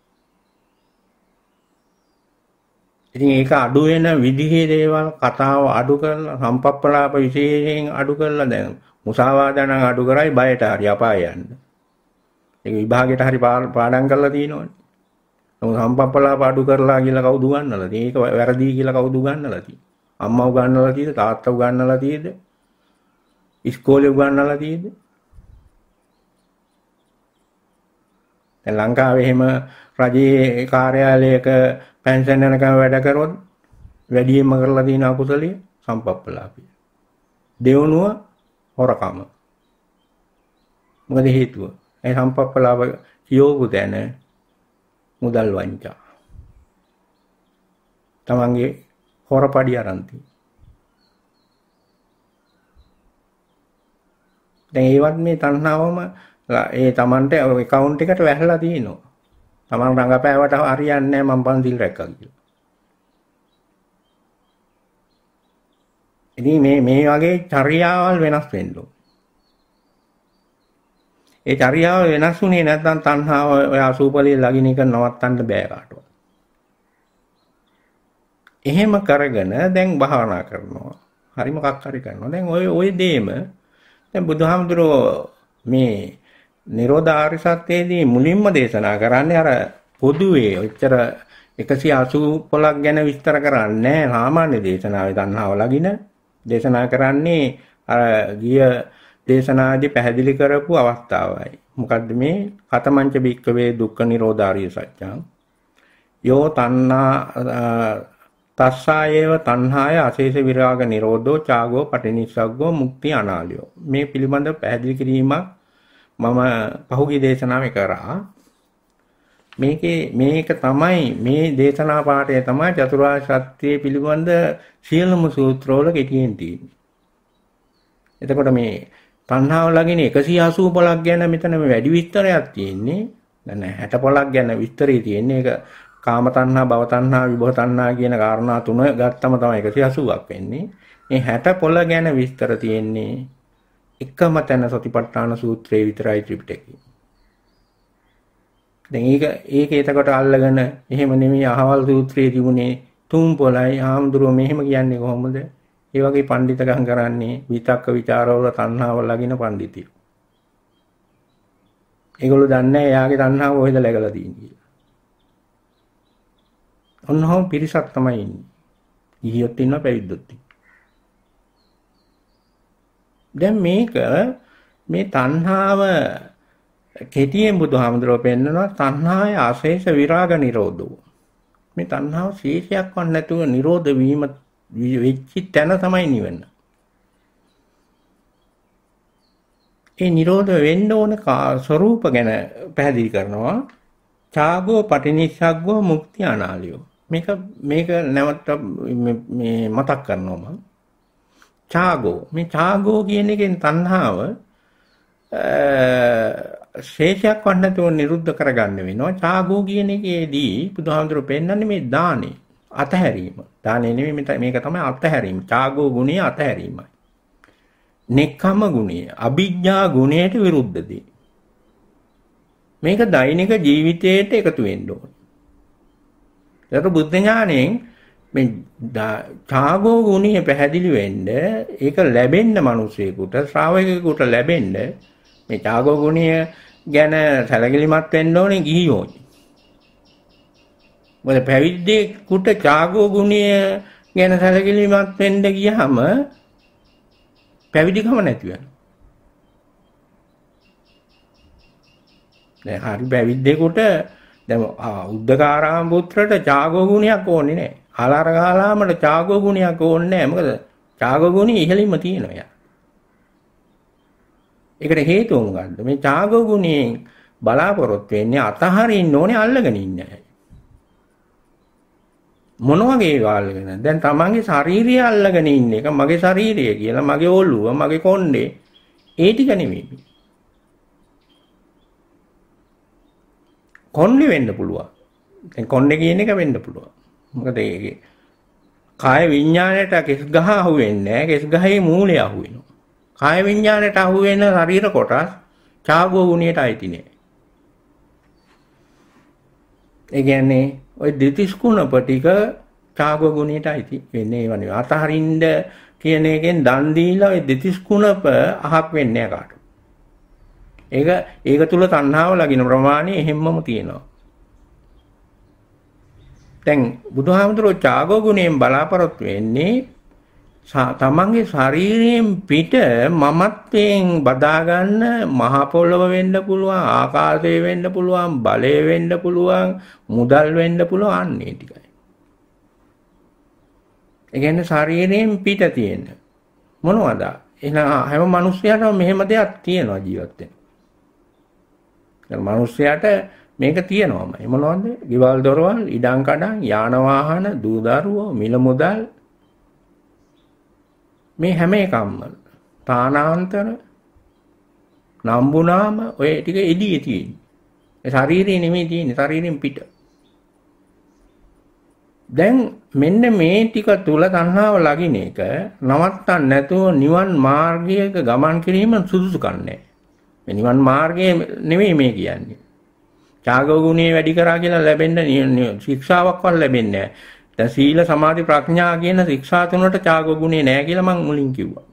ඉතින් ඒක අඩු වෙන විදිහේ දේවල් කතාව අඩු කරලා සම්පප්පලාප විශේෂයෙන් අඩු කරලා දැන් මුසාවාදා නම් අඩු කරයි බයට හරි අපාය යන්න. ඒක විභාගයට හරි පාඩම් කරලා තියෙනවනේ. නමුත් හම්පප්පලා පාඩු කරලා කියලා කවුද ගන්නලා තියෙන්නේ? ඒක වැරදි කියලා කවුද ගන්නලා තියෙන්නේ? අම්මා උගන්වලා තියෙද? තාත්තා උගන්වලා තියෙද? ඉස්කෝලේ උගන්වලා තියෙද? දැන් ලංකාවේ එහෙම රජයේ කාර්යාලයක පෙන්ෂන් යනකම් වැඩ කරොත් වැඩියෙන්ම කරලා තියෙන අකුසලිය සම්පප්පලාපිය. දෙවනුව හොරකම. මොකද හේතුව? ඒ සම්පප්පලාප කියෝපු තැන මුදල් වංචා. තමන්ගේ හොරපඩි අරන්ති. දැන් ඒවත් මේ තණ්හාවම ඒ තමන්ට account එකට වැහලා තිනවා. තමන් රඟපෑවට හරියන්නේ නැහැ මම පන්සිල් රැක්කා කියලා. ඉතින් මේ මේ වගේ චර්යාවල් වෙනස් වෙන්න ඕන. ඒ චර්යාව වෙනස් වුණේ නැත්නම් තණ්හාව ඔය අසූපලයේ ළගින එක නවත්තන්න බෑ කාටවත්. එහෙම කරගෙන දැන් භාවනා කරනවා. හරි මොකක් හරි කරනවා. දැන් ওই ওই දෙයම දැන් බුදුහාමුදුරෝ මේ නිරෝධාරි සත්‍යයේදී මුලින්ම දේශනා කරන්නේ අර පොදුවේ ඔච්චර 180ක් ගැන විස්තර කරන්නේ නැහැ. සාමාන්‍ය දේශනාවේ තණ්හාව ළගින දේශනා කරන්නේ අර ගිය දේශනාදී පැහැදිලි කරපු අවස්ථාවයි. මොකද්ද මේ කතමංච භික්කවේ දුක්ඛ නිරෝධාරිය සත්‍යං යෝ තණ්හා තස්සායේව තණ්හාය අශේෂ විරාග නිරෝධෝ චාගෝ පටිනිස්සග්ගෝ මුක්ති අනාලියෝ මේ පිළිබඳ පැහැදිලි කිරීමක් මම පහුගිය දේශනාවේ කරා මේකේ මේක තමයි මේ දේශනා පාඩය තමයි චතුරාර්ය සත්‍ය පිළිබඳ සියලුම සූත්‍රවල ගෙටියෙන් තියෙන්නේ. එතකොට මේ තණ්හාව ලගින 180 පොලක් ගැන මෙතන වැඩි විස්තරයක් තියෙන්නේ. දැන් 60 පොලක් ගැන විස්තරය තියෙන්නේ. ඒක කාම තණ්හා, භව තණ්හා, විභව තණ්හා කියන කාරණා තුන ගත්තම තමයි 180ක් වෙන්නේ. මේ 60 පොල ගැන විස්තර තියෙන්නේ එකම තැන සතිපට්ඨාන සූත්‍රයේ විතරයි ත්‍රිපිටකේ. දැන් ඒක ඒක එතකොට අල්ලගෙන එහෙම නෙමෙයි අහවල් සූත්‍රයේ තිබුණේ තුම් පොලයි ආම්දුරුව මෙහෙම කියන්නේ කොහොමද? ඒ වගේ පඬිතකම් කරන්නේ විතක්ක ਵਿਚාරවල තණ්හාව ලගින පඬිතිය. ඒගොල්ලෝ දන්නේ එයාගේ තණ්හාව කොහෙද läගලා තියෙන්නේ කියලා. ඔන්නෝම පිරිසක් තමයි ඉන්නේ. ගිහියොත් ඉන්නවා පැවිද්දොත් දැන් මේක මේ තණ්හාව කෙටියෙන් බුදුහාමුදුරුවෝ පෙන්නනවා තණ්හාවේ ආශේෂ විරාග නිරෝධෝ. මේ තණ්හාව ශේෂයක් වන් නැතුව නිරෝධ වීම වෙච්ච තැන තමයි නිවන. ඒ Nirodha වෙන්න ඕන ස්වરૂප ගැන පැහැදිලි කරනවා. ඡාගෝ පටිනිස්සග්ගෝ මුක්ති අනාලියෝ. මේක මේක නැවත මේ මතක් කරනවා මම. ඡාගෝ මේ ඡාගෝ කියන එකෙන් තණ්හාව ශේෂයක් වන්නතෝ නිරුද්ධ කරගන්න වෙනවා. ඡාගෝ කියන එකේදී බුදුහාමුදුරුවෝ පෙන්නන්නේ මේ දානේ. අතහැරීම. දානේ නෙමෙයි මේක තමයි අතහැරීම. ඡාගෝ ගුණය අතහැරීමයි. නෙක්ඛම ගුණය, අභිඥා ගුණයට විරුද්ධදී. මේක දෛනික ජීවිතයට එකතු වෙන්න ඕනේ. ඒතර බුද්ධ ඥාණයෙන් මේ ඡාගෝ ගුණය පැහැදිලි වෙන්න ඒක ලැබෙන්න මිනිසෙකුට ශ්‍රාවකෙකුට ලැබෙන්න මේ ඡාගෝ ගුණය ගැන සැලකිලිමත් වෙන්න ඕනේ ගිහියෝනි. මොකද පැවිද්දෙකුට ත්‍යාගෝ ගුණය ගැන සැලකිලිමත් වෙන්න ගියහම පැවිදිකම නැති වෙනවා. දැන් හරි පැවිද්දෙකුට දැන් උද්දකාරාම පුත්‍රට ත්‍යාගෝ ගුණයක් ඕනේ නැහැ. හලාරගාලාමට ත්‍යාගෝ ගුණයක් ඕනේ නැහැ. මොකද ත්‍යාගෝ ගුණය ඉහළින්ම තියෙනවා යා. ඒකට හේතුව මොකද්ද? මේ ත්‍යාගෝ ගුණයෙන් බලාපොරොත්තු වෙන්නේ අතහරින්න ඕනේ අල්ලගෙන ඉන්නේ නැහැ. මොන වගේ ඒවා අල්ලගෙන දැන් තමන්ගේ ශාරීරිය අල්ලගෙන ඉන්න එක මගේ ශාරීරිය කියලා මගේ ඔළුව මගේ කොණ්ඩේ ඒ ටික නෙමෙයි කොණ්ඩේ වෙන්න පුළුවන් දැන් කොණ්ඩේ කියන එක වෙන්න පුළුවන් මොකද ඒකේ කාය විඥාණයට කෙස් ගහ අහු වෙන්නේ නැහැ කෙස් ගහේ මූලය අහු වෙනවා කාය විඥාණයට අහු වෙන ශරීර කොටස් චාගෝ වුණියට අයිති නෑ ඒ කියන්නේ ওই දෙතිස් කුණපටික චාග ගුණයට අයිති වෙන්නේ ඒවනේ. අතහරින්න කියන එකෙන් දන් දීලා ওই දෙතිස් කුණප අහක් වෙන්නේ කාට. ඒක ඒක තුල තණ්හාව ලගින ප්‍රමාණය එහෙම්මම තියෙනවා. දැන් බුදුහාමුදුරුවෝ චාගෝ ගුණයෙන් බලාපොරොත්තු වෙන්නේ තමන්ගේ ශරීරයෙන් පිට මමත්වයෙන් බදාගන්න මහ පොළව වෙන්න පුළුවන් ආකාශය වෙන්න පුළුවන් බලය වෙන්න පුළුවන් මුදල් වෙන්න පුළුවන් අන්නේ ටිකයි. ඒ කියන්නේ ශරීරයෙන් පිට තියෙන මොනවද? එහෙනම් හැම මිනිස්සයාටම මෙහෙම දෙයක් තියෙනවා ජීවත් වෙන. දැන් මිනිස්සයාට මේක තියෙනවම. ඒ මොනවද? ගෙවල් දොරවල්, ඉඩම් කඩම්, යාන වාහන, දූ දරුවෝ, මිල මුදල් මේ හැම එකක්ම තානාන්තර නම්බුනාම ඔය ටික එදී තියෙන්නේ. ඒ ශරීරේ නෙමෙයි තියෙන්නේ ශරීරෙන් පිට. දැන් මෙන්න මේ ටික තුල තණ්හාව ලගින එක නවත්තන්න නැතුව නිවන් මාර්ගයක ගමන් කිරීම සුදුසුකම් නැහැ. මේ නිවන් මාර්ගය නෙමෙයි මේ කියන්නේ. ඡාග ගුණේ වැඩි කරා කියලා ලැබෙන්න ශික්ෂාවක්වත් ලැබෙන්නේ නැහැ. දැන් සීල සමාධි ප්‍රඥා කියන ශික්ෂා තුනට ඡාගෝ ගුණේ නැහැ කියලා මම මුලින් කිව්වා.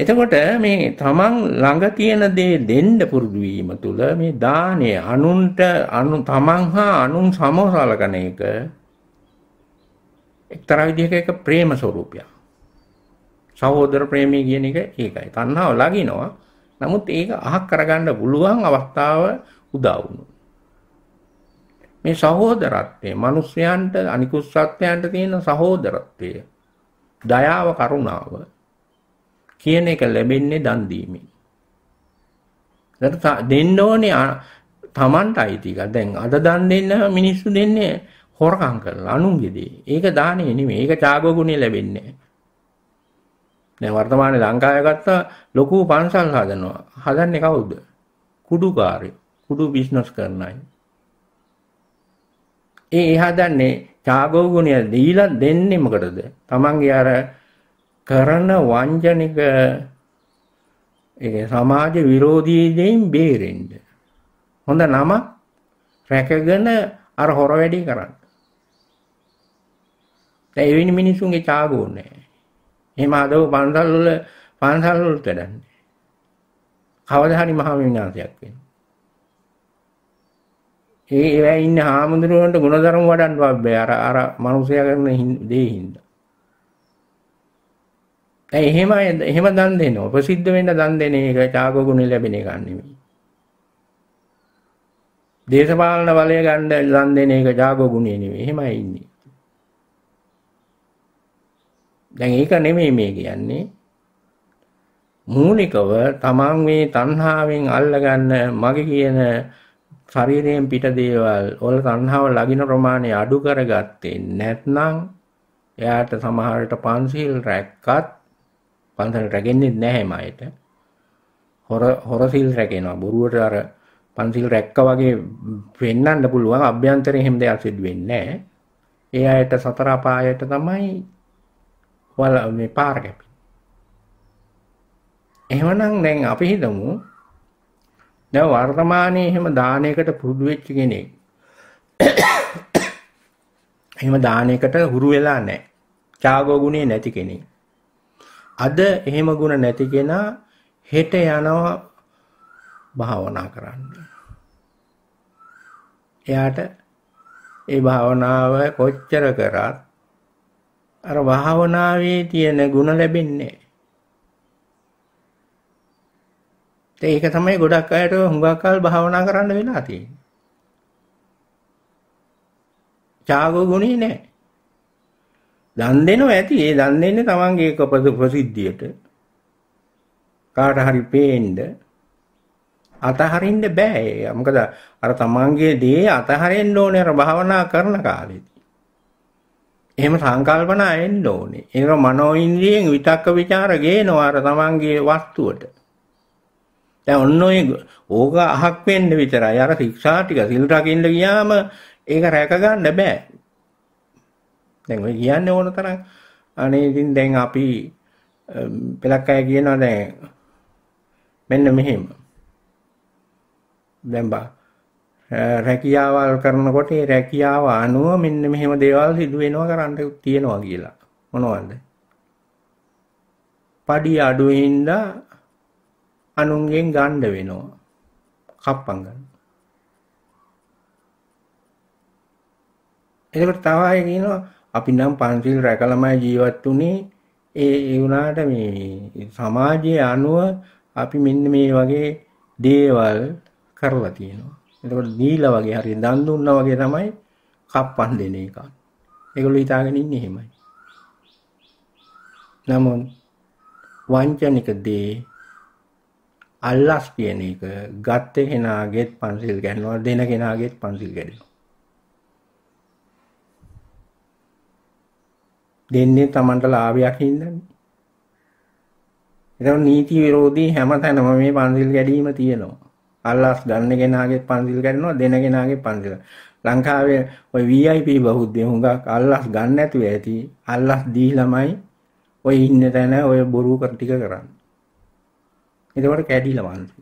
එතකොට මේ තමන් ළඟ තියෙන දේ දෙන්න පුරුදු වීම තුළ මේ දානය අනුන්ට අනු තමන් හා අනුන් සමෝසලකන එක එක්තරා විදිහක එක ප්‍රේම ස්වરૂපයක්. සහෝදර ප්‍රේමය කියන එක ඒකයි. තණ්හාව ලගිනවා. නමුත් ඒක අහක් කරගන්න පුළුවන් අවස්ථාව උදා වුණා. මේ සහෝදරත්වය මිනිස්යන්ට අනිකුත් සත්වයන්ට තියෙන සහෝදරත්වය දයාව කරුණාව කියන එක ලැබෙන්නේ දන් දීමෙන්. දෙන්න ඕනේ තමන්ට අයිති එක. දැන් අද දන් දෙන්න මිනිස්සු දෙන්නේ හොරකම් කරලා අනුන්ගේ දේ. ඒක දානේ නෙමෙයි. ඒක ත්‍යාගගුණේ ලැබෙන්නේ. දැන් වර්තමානයේ ලංකාවේ ගත්ත ලොකු පන්සල් හදනවා. හදන්නේ කවුද? කුඩුකාරයෝ. කුඩු බිස්නස් කරන අය. ඒ හදන්නේ ත්‍යාගෝ ගුණය දීලා දෙන්නේ මොකටද? Tamange අර කරන වංජනික ඒ සමාජ විරෝධී දෙයින් බේරෙන්න. හොඳ නම රැකගෙන අර හොර වැඩි කරන්න. දැන් එවැනි මිනිසුන්ගේ ත්‍යාගෝ නැහැ. එහෙම අදව පන්සල් වල පන්සල් වලට වැඩන්නේ. කවදා හරි මහා විනාශයක් වෙනවා. ඒ ඒවා ඉන්න හාමුදුරුවන්ට ගුණධර්ම වඩන්න බෑ අර අර මිනිසයා කරන දේ හින්දා. ඒ එහෙම එහෙම දන් දෙනවා. ප්‍රසිද්ධ වෙන්න දන් දෙන එක චාගෝ ගුණ ලැබෙන එක නෙමෙයි. දේශපාලන බලය ගන්න දන් දෙන එක චාගෝ ගුණය නෙමෙයි. එහෙමයි ඉන්නේ. දැන් ඒක නෙමෙයි මේ කියන්නේ. මූලිකව තමන් මේ තණ්හාවෙන් අල්ලගන්න මගේ කියන ශරීරයෙන් පිට දේවල් ඔල තණ්හාව ලගින ප්‍රමාණය අඩු කරගත්තේ නැත්නම් එයාට සමහරට පන්සිල් රැක්කත් පන්සල් රැකෙන්නේ නැහැ මයට. හොර හොරසිල් රැකෙනවා. බොරුවට අර පන්සිල් රැක්ක වගේ වෙන්නන්න පුළුවන් අභ්‍යන්තරයෙන් හැම දෙයක් සිදු වෙන්නේ නැහැ. ඒ අයට සතර අපායට තමයි වල මේ පාර කැපෙන්නේ. එහෙමනම් දැන් අපි හිතමු දැන් වර්තමානයේ එහෙම දානයකට පුරුදු වෙච්ච කෙනෙක් එහෙම දානයකට හුරු වෙලා නැහැ. ත්‍යාගෝ ගුණේ නැති කෙනෙක්. අද එහෙම ගුණ නැති කෙනා හෙට යනවා භාවනා කරන්න. එයාට ඒ භාවනාව කොච්චර කරත් අර භාවනාවේ තියෙන ගුණ ලැබෙන්නේ නැහැ. ඒක තමයි ගොඩක් අයට හුඟක් කල් භාවනා කරන්න වෙලා තියෙන්නේ. ඡාගෝ ගුණේ නැහැ. දන් දෙනවා ඇති. ඒ දන් දෙන්නේ තමන්ගේ ප්‍රසිද්ධියට. කාට හරි පේන්න අතහරින්න බෑ. මොකද අර තමන්ගේ දේ අතහරින්න ඕනේ අර භාවනා කරන කාලේදී. එහෙම සංකල්පනා එන්න ඕනේ. ඒක මනෝ ඉන්ද්‍රියෙන් විතක්ක ਵਿਚාර ගේනවා අර තමන්ගේ වස්තුවට. දැන් ඔන්න ඔය ඕක අහක් වෙන්න විතරයි. අර ශික්ෂා ටික සිල් රකින්න ගියාම ඒක රැක ගන්න බෑ. දැන් ඔය කියන්නේ ඕන තරම් අනේ ඉතින් දැන් අපි පෙලක් අය කියනවා දැන් මෙන්න මෙහෙම. දැන් බා රැකියාවල් කරනකොට ඒ රැකියාව අනුව මෙන්න මෙහෙම දේවල් සිදු වෙනවා කරන්න තියෙනවා කියලා. මොනවද? padi අඩුවෙන්ද අනුන්ගෙන් ගණ්ඩ වෙනවා. කප්පන් ගන්න. එතකොට තව අය කියනවා අපි නම් පන්සිල් රැකලමයි ජීවත් වුනේ ඒ ඒ වුණාට මේ සමාජයේ අනුව අපි මෙන්න මේ වගේ දේවල් කරලා තියෙනවා. එතකොට දීලා වගේ හරිය දන් දුන්නා වගේ තමයි කප්පන් දෙන එක. ඒගොල්ලෝ හිතාගෙන ඉන්නේ එහෙමයි. නමුත් වංචනික දේ අල්ලස් කියන එක ගත්ත කෙනාගේත් පන්සිල් ගැන්නවා දෙන කෙනාගේත් පන්සිල් ගැන දෙන්නේ තමන්ට ලාභයක් හින්දන්නේ එතකොට නීති විරෝධී හැම තැනම මේ පන්සිල් ගැනීම තියෙනවා අල්ලස් ගන්න කෙනාගේ පන්සිල් ගන්නවා දෙන කෙනාගේ පන්සිල් ලංකාවේ ওই VIP බහුද්දේ හුඟක් අල්ලස් ගන්න නැතුව ඇති අල්ලස් දීලාමයි ওই ඉන්න තැන ওই බොරු කර ටික කරන්නේ එතකොට කැඩිලා වන්සි.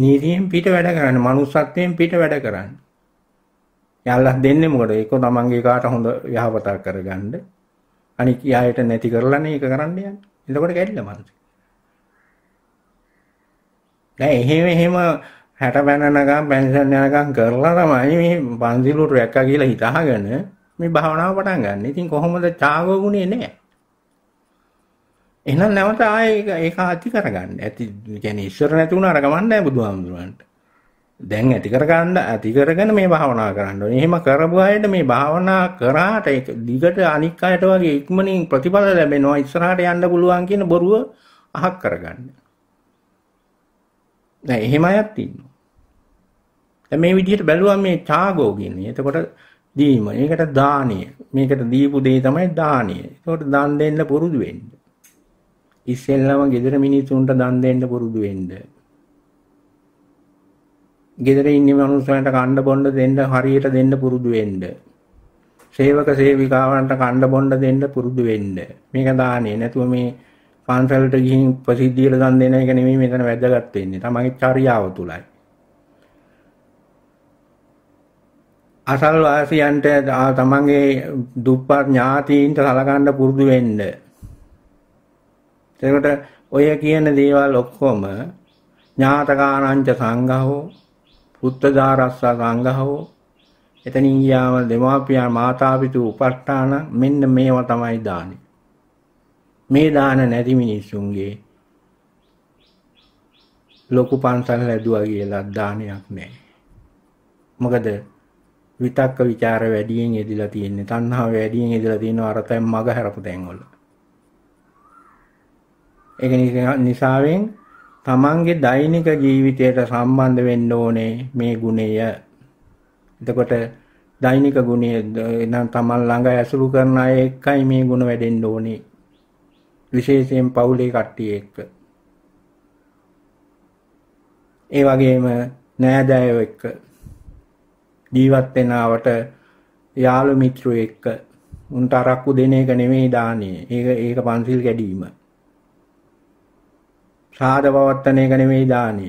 නීතියෙන් පිට වැඩ කරන්නේ, manussත්වයෙන් පිට වැඩ කරන්නේ. යාළුවා දෙන්නේ මොකද? එක්ක තමන්ගේ කාට හොඳ යහපතක් කරගන්න. අනික යායට නැති කරලානේ ඒක කරන්න යන්නේ. එතකොට කැඩිලා වන්සි. දැන් එහෙම එහෙම හැට බැනනකම් පෙන්ෂන් යනකම් කරලා තමයි මේ පන්සිලුට රැක්කා කියලා හිතාගෙන මේ භාවනාව පටන් ගන්න. ඉතින් කොහොමද චාගෝගුණේ නැහැ. එහෙනම් නැවත ආයේ ඒක ඇති කරගන්න. ඇති කියන්නේ ඉස්සර නැති වුණා අර ගමන් නැහැ බුදුහාමුදුරන්ට. දැන් ඇති කරගන්න ඇති කරගෙන මේ භාවනා කරන්න ඕනේ. එහෙම කරපු අයට මේ භාවනා කරාට ඒක දිගට අනික් අයට වගේ ඉක්මනින් ප්‍රතිඵල ලැබෙනවා. ඉස්සරහට යන්න පුළුවන් කියන බොරුව අහක් කරගන්න. දැන් එහෙම අයක් තියෙනවා. දැන් මේ විදිහට බැලුවා මේ ඡාගෝ කියන්නේ. එතකොට දීම. මේකට දානීය. මේකට දීපු දේ තමයි දානීය. ඒකට දන් දෙන්න පුරුදු වෙන්න. ඉස්සෙල්ලම ගෙදර මිනිස්සුන්ට දන් දෙන්න පුරුදු වෙන්න. ගෙදර ඉන්න මිනිස්සුන්ට කන්න බොන්න දෙන්න හරියට දෙන්න පුරුදු වෙන්න. සේවක සේවිකාවන්ට කන්න බොන්න දෙන්න පුරුදු වෙන්න. මේක දාන්නේ නැතුව මේ පන්සලට ගිහින් ප්‍රසිද්ධියට දන් දෙන එක නෙමෙයි මෙතන වැදගත් වෙන්නේ. තමන්ගේ චර්යාව තුලයි. අසල් වාසියන්ට තමන්ගේ දුප්පත් ඥාතීන්ට සලකන්න පුරුදු වෙන්න. එතකොට ඔය කියන දේවල් ඔක්කොම ඥාතකානංච සංඝහෝ පුත්තදාරස්සා සංඝහෝ එතනින් ගියාම දෙමාපියා මාතාපිතු උපස්ථාන මෙන්න මේවා තමයි දානේ. මේ දාන නැති මිනිස්සුන්ගේ ලොකු පන්සල් ලැබුවා කියලා දානයක් නැහැ. මොකද විතක්ක ਵਿਚාර වැඩියෙන් එදිලා තියෙන්නේ. තණ්හාව වැඩියෙන් එදිලා තියෙනවා අර තැන් මග හැරපු තැන්වල. ඒක නිසාවෙන් තමන්ගේ දෛනික ජීවිතයට සම්බන්ධ වෙන්න ඕනේ මේ ගුණය. එතකොට දෛනික ගුණය නම් තමන් ළඟ ඇසුරු කරන අය එක්කයි මේ ගුණ වැඩෙන්න ඕනේ. විශේෂයෙන් පවුලේ කට්ටිය එක්ක. ඒ වගේම නෑදෑයෝ එක්ක ජීවත් වෙනවට යාළු මිත්‍රයෝ එක්ක උන්ට අරක්කු දෙන එක නෙමෙයි දාන්නේ. ඒක ඒක පන්සිල් කැඩීම. සාද පවත්තන එක නෙමෙයි දානය.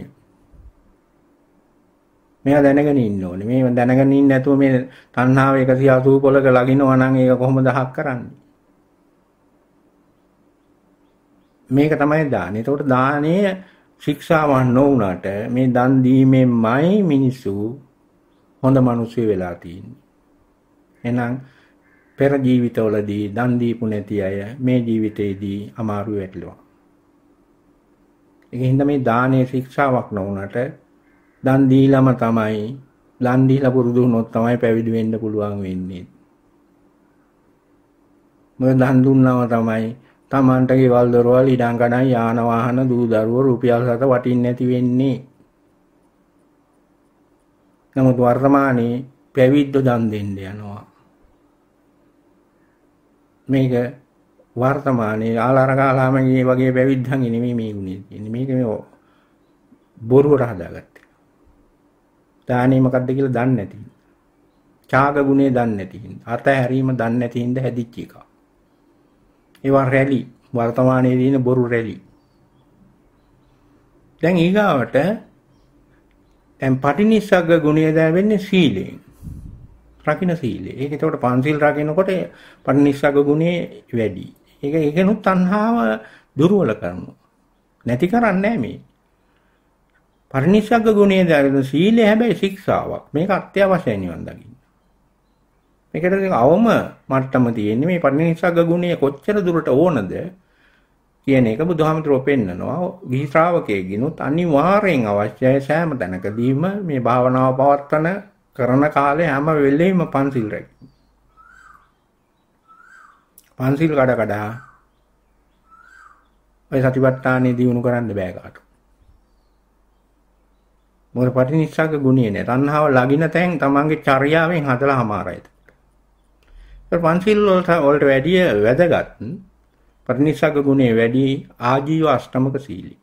මේවා දැනගෙන ඉන්න ඕනේ. මේ දැනගෙන ඉන්න නැතුව මේ තණ්හාව 180 පොලක ලගිනවා නම් ඒක කොහොමද හක් කරන්නේ? මේක තමයි දානේ. ඒකට දානේ ශික්ෂාවන් නොවුනට මේ දන් දීමෙන්මයි මිනිස්සු හොඳ මිනිස්සු වෙලා තියෙන්නේ. එහෙනම් පෙර ජීවිතවලදී දන් දීපු නැති අය මේ ජීවිතේදී අමාරු වෙట్లా. ඒක හින්දා මේ දානේ ශික්ෂාවක් නොවුනට දන් දීලම තමයි දන් දීලා පුරුදු වුණොත් තමයි පැවිදි වෙන්න පුළුවන් වෙන්නේ. මොකද දන් දුන්නම තමයි තමන්ට ගෙවල් දොරවල් ඉඩම් ගණන් යාන වාහන දූ දරුවෝ රුපියල් සත වටින්නේ නැති වෙන්නේ. නමුත් වර්තමානයේ පැවිද්ද දන් දෙන්න යනවා. මේක වර්තමානයේ ආලාරකාලාමගේ වගේ පැවිද්දන්ගේ නෙමෙයි මේ ගුණය තියෙන්නේ. මේක මේ බොරුවට හදාගත්තේ. දානේ මොකද්ද කියලා දන්නේ නැති. ඡාග ගුණේ දන්නේ නැති. අතහැරීම දන්නේ නැති හින්දා හැදිච්ච එක. ඒවා රැලි වර්තමානයේ තියෙන බොරු රැලි. දැන් ඊගාවට දැන් පටිනිස්සග්ග ගුණය දැවෙන්නේ සීලයෙන්. රකින්න සීලය. ඒක එතකොට පන්සිල් රකින්නකොට පටිනිස්සග්ග ගුණේ වැඩි. ඒක ඒකනුත් තණ්හාව දුර්වල කරනවා. නැති කරන්නේ මේ. පරිනිස්සග්ග ගුණයේ දරන සීලය හැබැයි ශික්ෂාවක්. මේක අත්‍යවශ්‍ය නිවන් දකින්න. මේකට අවම මට්ටම තියෙන්නේ මේ පරිනිස්සග්ග ගුණය කොච්චර දුරට ඕනද කියන එක බුදුහාමතුරෝ පෙන්නනවා. ගිහි ශ්‍රාවකයෙක්ගිනුත් අනිවාර්යෙන් අවශ්‍යයි සෑම තැනකදීම මේ භාවනාව පවත්වන කරන කාලේ හැම වෙලෙම පන්සිල් රැකීම. පන්සිල් කඩ කඩා ඔය සතිපට්ඨානේ දිනු කරන්න බෑ කාට. මොර පටිනිස්සග්ග ගුණය නේ. තණ්හාව ලගින තැන් තමන්ගේ චර්යාවෙන් හදලා හමාරයි. ඒ පන්සිල් වලට වැඩිය වැදගත් පටිනිස්සග්ග ගුණය වැඩි ආජීව අෂ්ටමක සීලී.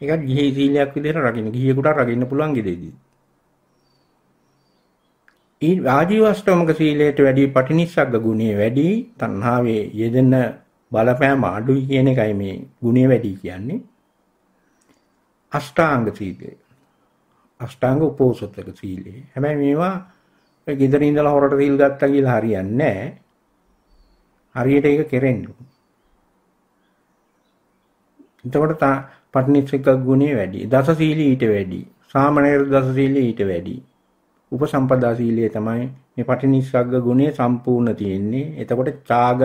ඒක ගිහි සීලයක් විදිහට රකින්න. ගිහියෙකුට රකින්න පුළුවන් ගෙදෙදී. ආජීව අෂ්ටෝමක සීලයට වැඩි පටිනිස්සග්ග ගුණය වැඩි තණ්හාවේ යෙදෙන බලපෑම අඩුයි කියන එකයි මේ ගුණය වැඩි කියන්නේ අෂ්ටාංග සීලය අෂ්ටාංග උපෝසථක සීලය හැබැයි මේවා ගෙදර ඉඳලා හොරට සීල් ගත්තා කියලා හරියන්නේ නැහැ හරියට ඒක කෙරෙන්න එතකොට පටිනිස්සග්ග ගුණය වැඩි දස සීලී ඊට වැඩි සාමණේර දස සීලී ඊට වැඩි උපසම්පදා සීලයේ තමයි මේ පටිනිස්සග්ග ගුණය සම්පූර්ණ තියෙන්නේ. එතකොට ඡාග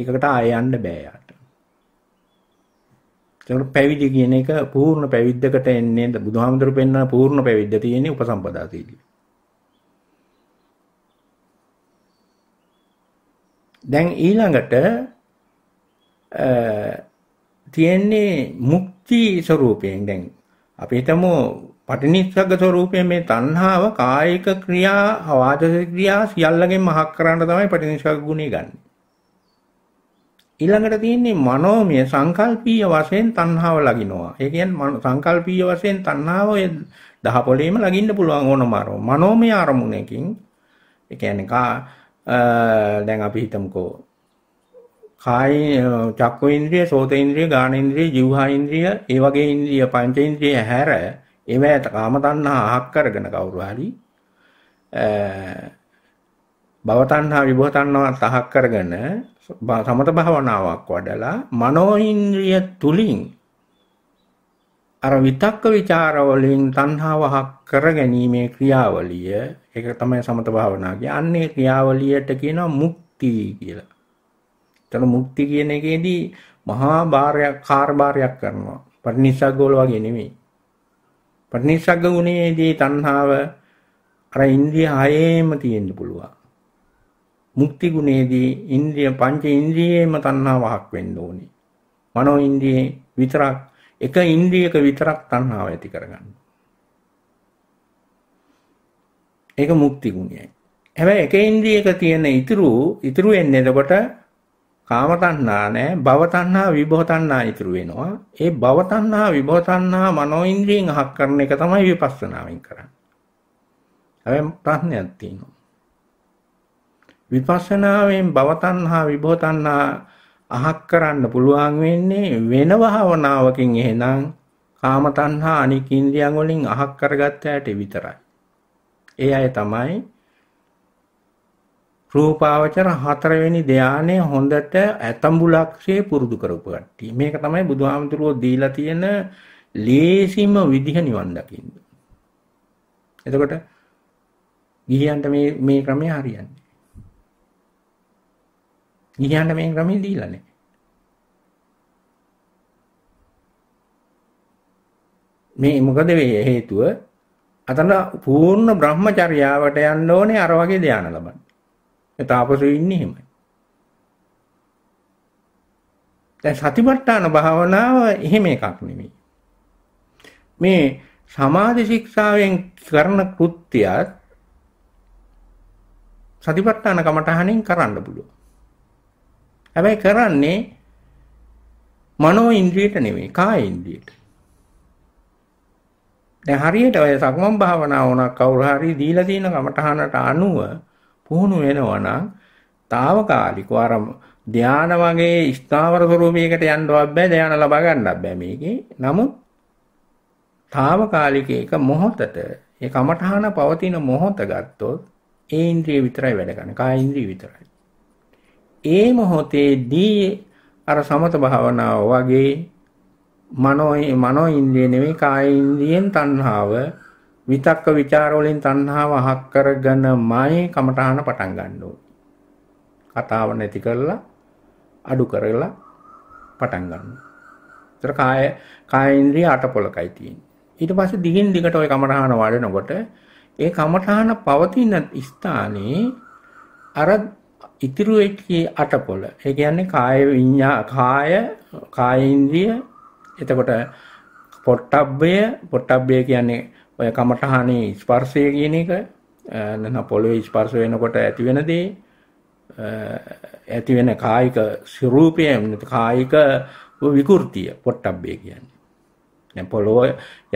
එකකට ආය යන්න බෑ යාට. ඒකට පැවිදි කියන එක පූර්ණ පැවිද්දකට එන්නේ බුදුහාමුදුරු පෙන්වන පූර්ණ පැවිද්ද තියෙන්නේ උපසම්පදා සීලයේ. දැන් ඊළඟට තියෙන්නේ මුක්ති ස්වરૂපයෙන් දැන් අපි හිතමු පටිනිස්සග්ග ස්වરૂපයේ මේ තණ්හාව කායික ක්‍රියා වාචික ක්‍රියා සියල්ලගෙන් මහක් කරන්න තමයි පටිනිස්සග්ග ගුණය ගන්න. ඊළඟට තියෙන්නේ මනෝමය සංකල්පීය වශයෙන් තණ්හාව ලගිනවා. ඒ කියන්නේ සංකල්පීය වශයෙන් තණ්හාව ඔය දහ පොළේම ලගින්න පුළුවන් ඕනම අරමුණ. මනෝමය අරමුණකින් ඒ කියන්නේ කා දැන් අපි හිතමුකෝ කාය චක්කු ඉන්ද්‍රිය, සෝත ඉන්ද්‍රිය, ගාන ඉන්ද්‍රිය, જીවහා ඉන්ද්‍රිය, ඒ වගේ ඉන්ද්‍රිය පංච ඉන්ද්‍රිය හැර ඒවට කාම තණ්හා අහක් කරගෙන කවුරු හරි භව තණ්හා විභව තණ්හාවත් අහක් කරගෙන සමත භාවනාවක් වඩලා මනෝ ඉන්ද්‍රිය තුලින් අර විතක්ක ਵਿਚාර වලින් තණ්හාව අහක් කරගැනීමේ ක්‍රියාවලිය ඒක තමයි සමත භාවනාව කියන්නේ. අන්නේ ක්‍රියාවලියට කියනවා මුක්ති කියලා. එතන මුක්ති කියන එකේදී මහා භාරයක් කාර්භාරයක් කරනවා. පරිනිස්සග්ගෝල වගේ නෙමෙයි. පටිනිස්සග්ග ගුණයේදී තණ්හාව අර ඉන්ද්‍රිය හයේම තියෙන්න පුළුවන්. මුක්ති ගුණයේදී ඉන්ද්‍රිය පංච ඉන්ද්‍රියේම තණ්හාවක් වෙන්න ඕනේ. මනෝ ඉන්ද්‍රියේ විතරක් එක ඉන්ද්‍රියක විතරක් තණ්හාව ඇති කරගන්න. ඒක මුක්ති ගුණයයි. හැබැයි එක ඉන්ද්‍රියක තියෙන ඉතුරු ඉතුරු වෙන්නේ එතකොට කාම තණ්හා නැහැ භව තණ්හා විභව තණ්හා ඉතුරු වෙනවා ඒ භව තණ්හා විභව තණ්හා මනෝ ඉන්ද්‍රියෙන් අහක් කරන එක තමයි විපස්සනාවෙන් කරන්නේ හැබැයි ප්‍රශ්නයක් තියෙනවා විපස්සනාවෙන් භව තණ්හා විභව තණ්හා අහක් කරන්න පුළුවන් වෙන්නේ වෙන භාවනාවකින් එහෙනම් කාම තණ්හා අනික් ඉන්ද්‍රියන් වලින් අහක් කරගත්තාට විතරයි ඒ අය තමයි රූපාවචර හතරවෙනි ධානය හොඳට ඇතඹුලක්ෂේ පුරුදු කරපු කට්ටිය. මේක තමයි බුදුහාමුදුරුවෝ දීලා තියෙන ලේසිම විදිහ නිවන් දකින්න. එතකොට ගිහියන්ට මේ මේ ක්‍රමය හරියන්නේ. ගිහියන්ට මේ ක්‍රමය දීලා නැහැ. මේ මොකද වෙන්නේ හේතුව? අතන පූර්ණ බ්‍රහ්මචර්යාවට යන්න ඕනේ අර වගේ ධානය ලබන්න. තාපසය ඉන්නේ එහෙමයි. දැන් සතිපට්ඨාන භාවනාව එහෙම එකක් නෙමෙයි. මේ සමාධි ශික්ෂාවෙන් කරන කෘත්‍යයත් සතිපට්ඨාන කමඨහණෙන් කරන්න පුළුවන්. හැබැයි කරන්නේ මනෝ ඉන්ද්‍රියට නෙමෙයි කාය ඉන්ද්‍රියට. දැන් හරියට ඔය සක්මන් භාවනාව උනක් කවුරු හරි දීලා තියෙන කමඨහනට අනුව පුහුණු වෙනවා නම් తాවකාලිකව අර ධානා වගේ ස්ථාවර ස්වරූපයකට යන්නවත් බෑ ධානා ලබා ගන්නත් බෑ මේකේ. නමුත් తాවකාලික එක මොහොතට ඒ කමඨහන පවතින මොහොත ගත්තොත් ඒ ඉන්ද්‍රිය විතරයි වැඩ කරන්නේ. කාය ඉන්ද්‍රිය විතරයි. ඒ මොහොතේදී අර සමත භාවනාව වගේ මනෝ මනෝ ඉන්ද්‍රිය නෙවෙයි කාය ඉන්ද්‍රියෙන් තණ්හාව විතක්ක ਵਿਚාර වලින් තණ්හාව අහක් කරගෙනමයි කමඨාන පටන් ගන්න කතාව නැති කරලා අඩු කරලා පටන් ගන්න. ඒතර කාය කායේන්ද්‍රිය අටපොලකයි තියෙන්නේ. ඊට පස්සේ දිගින් දිගට ওই කමඨාන වඩනකොට ඒ කමඨාන පවතින ස්ථානයේ අර ඉතිරු එකේ අටපොල. ඒ කියන්නේ කාය විඤ්ඤා කාය කායේන්ද්‍රිය එතකොට පොට්ටබ්බය පොට්ටබ්බය කියන්නේ ඔය කමටහනේ ස්පර්ශය කියන එක පොළොවේ ස්පර්ශ වෙනකොට ඇති වෙන දේ ඇති වෙන කායික ස්වરૂපය කායික විකෘතිය පොට්ටබ්බේ කියන්නේ. දැන් පොළොව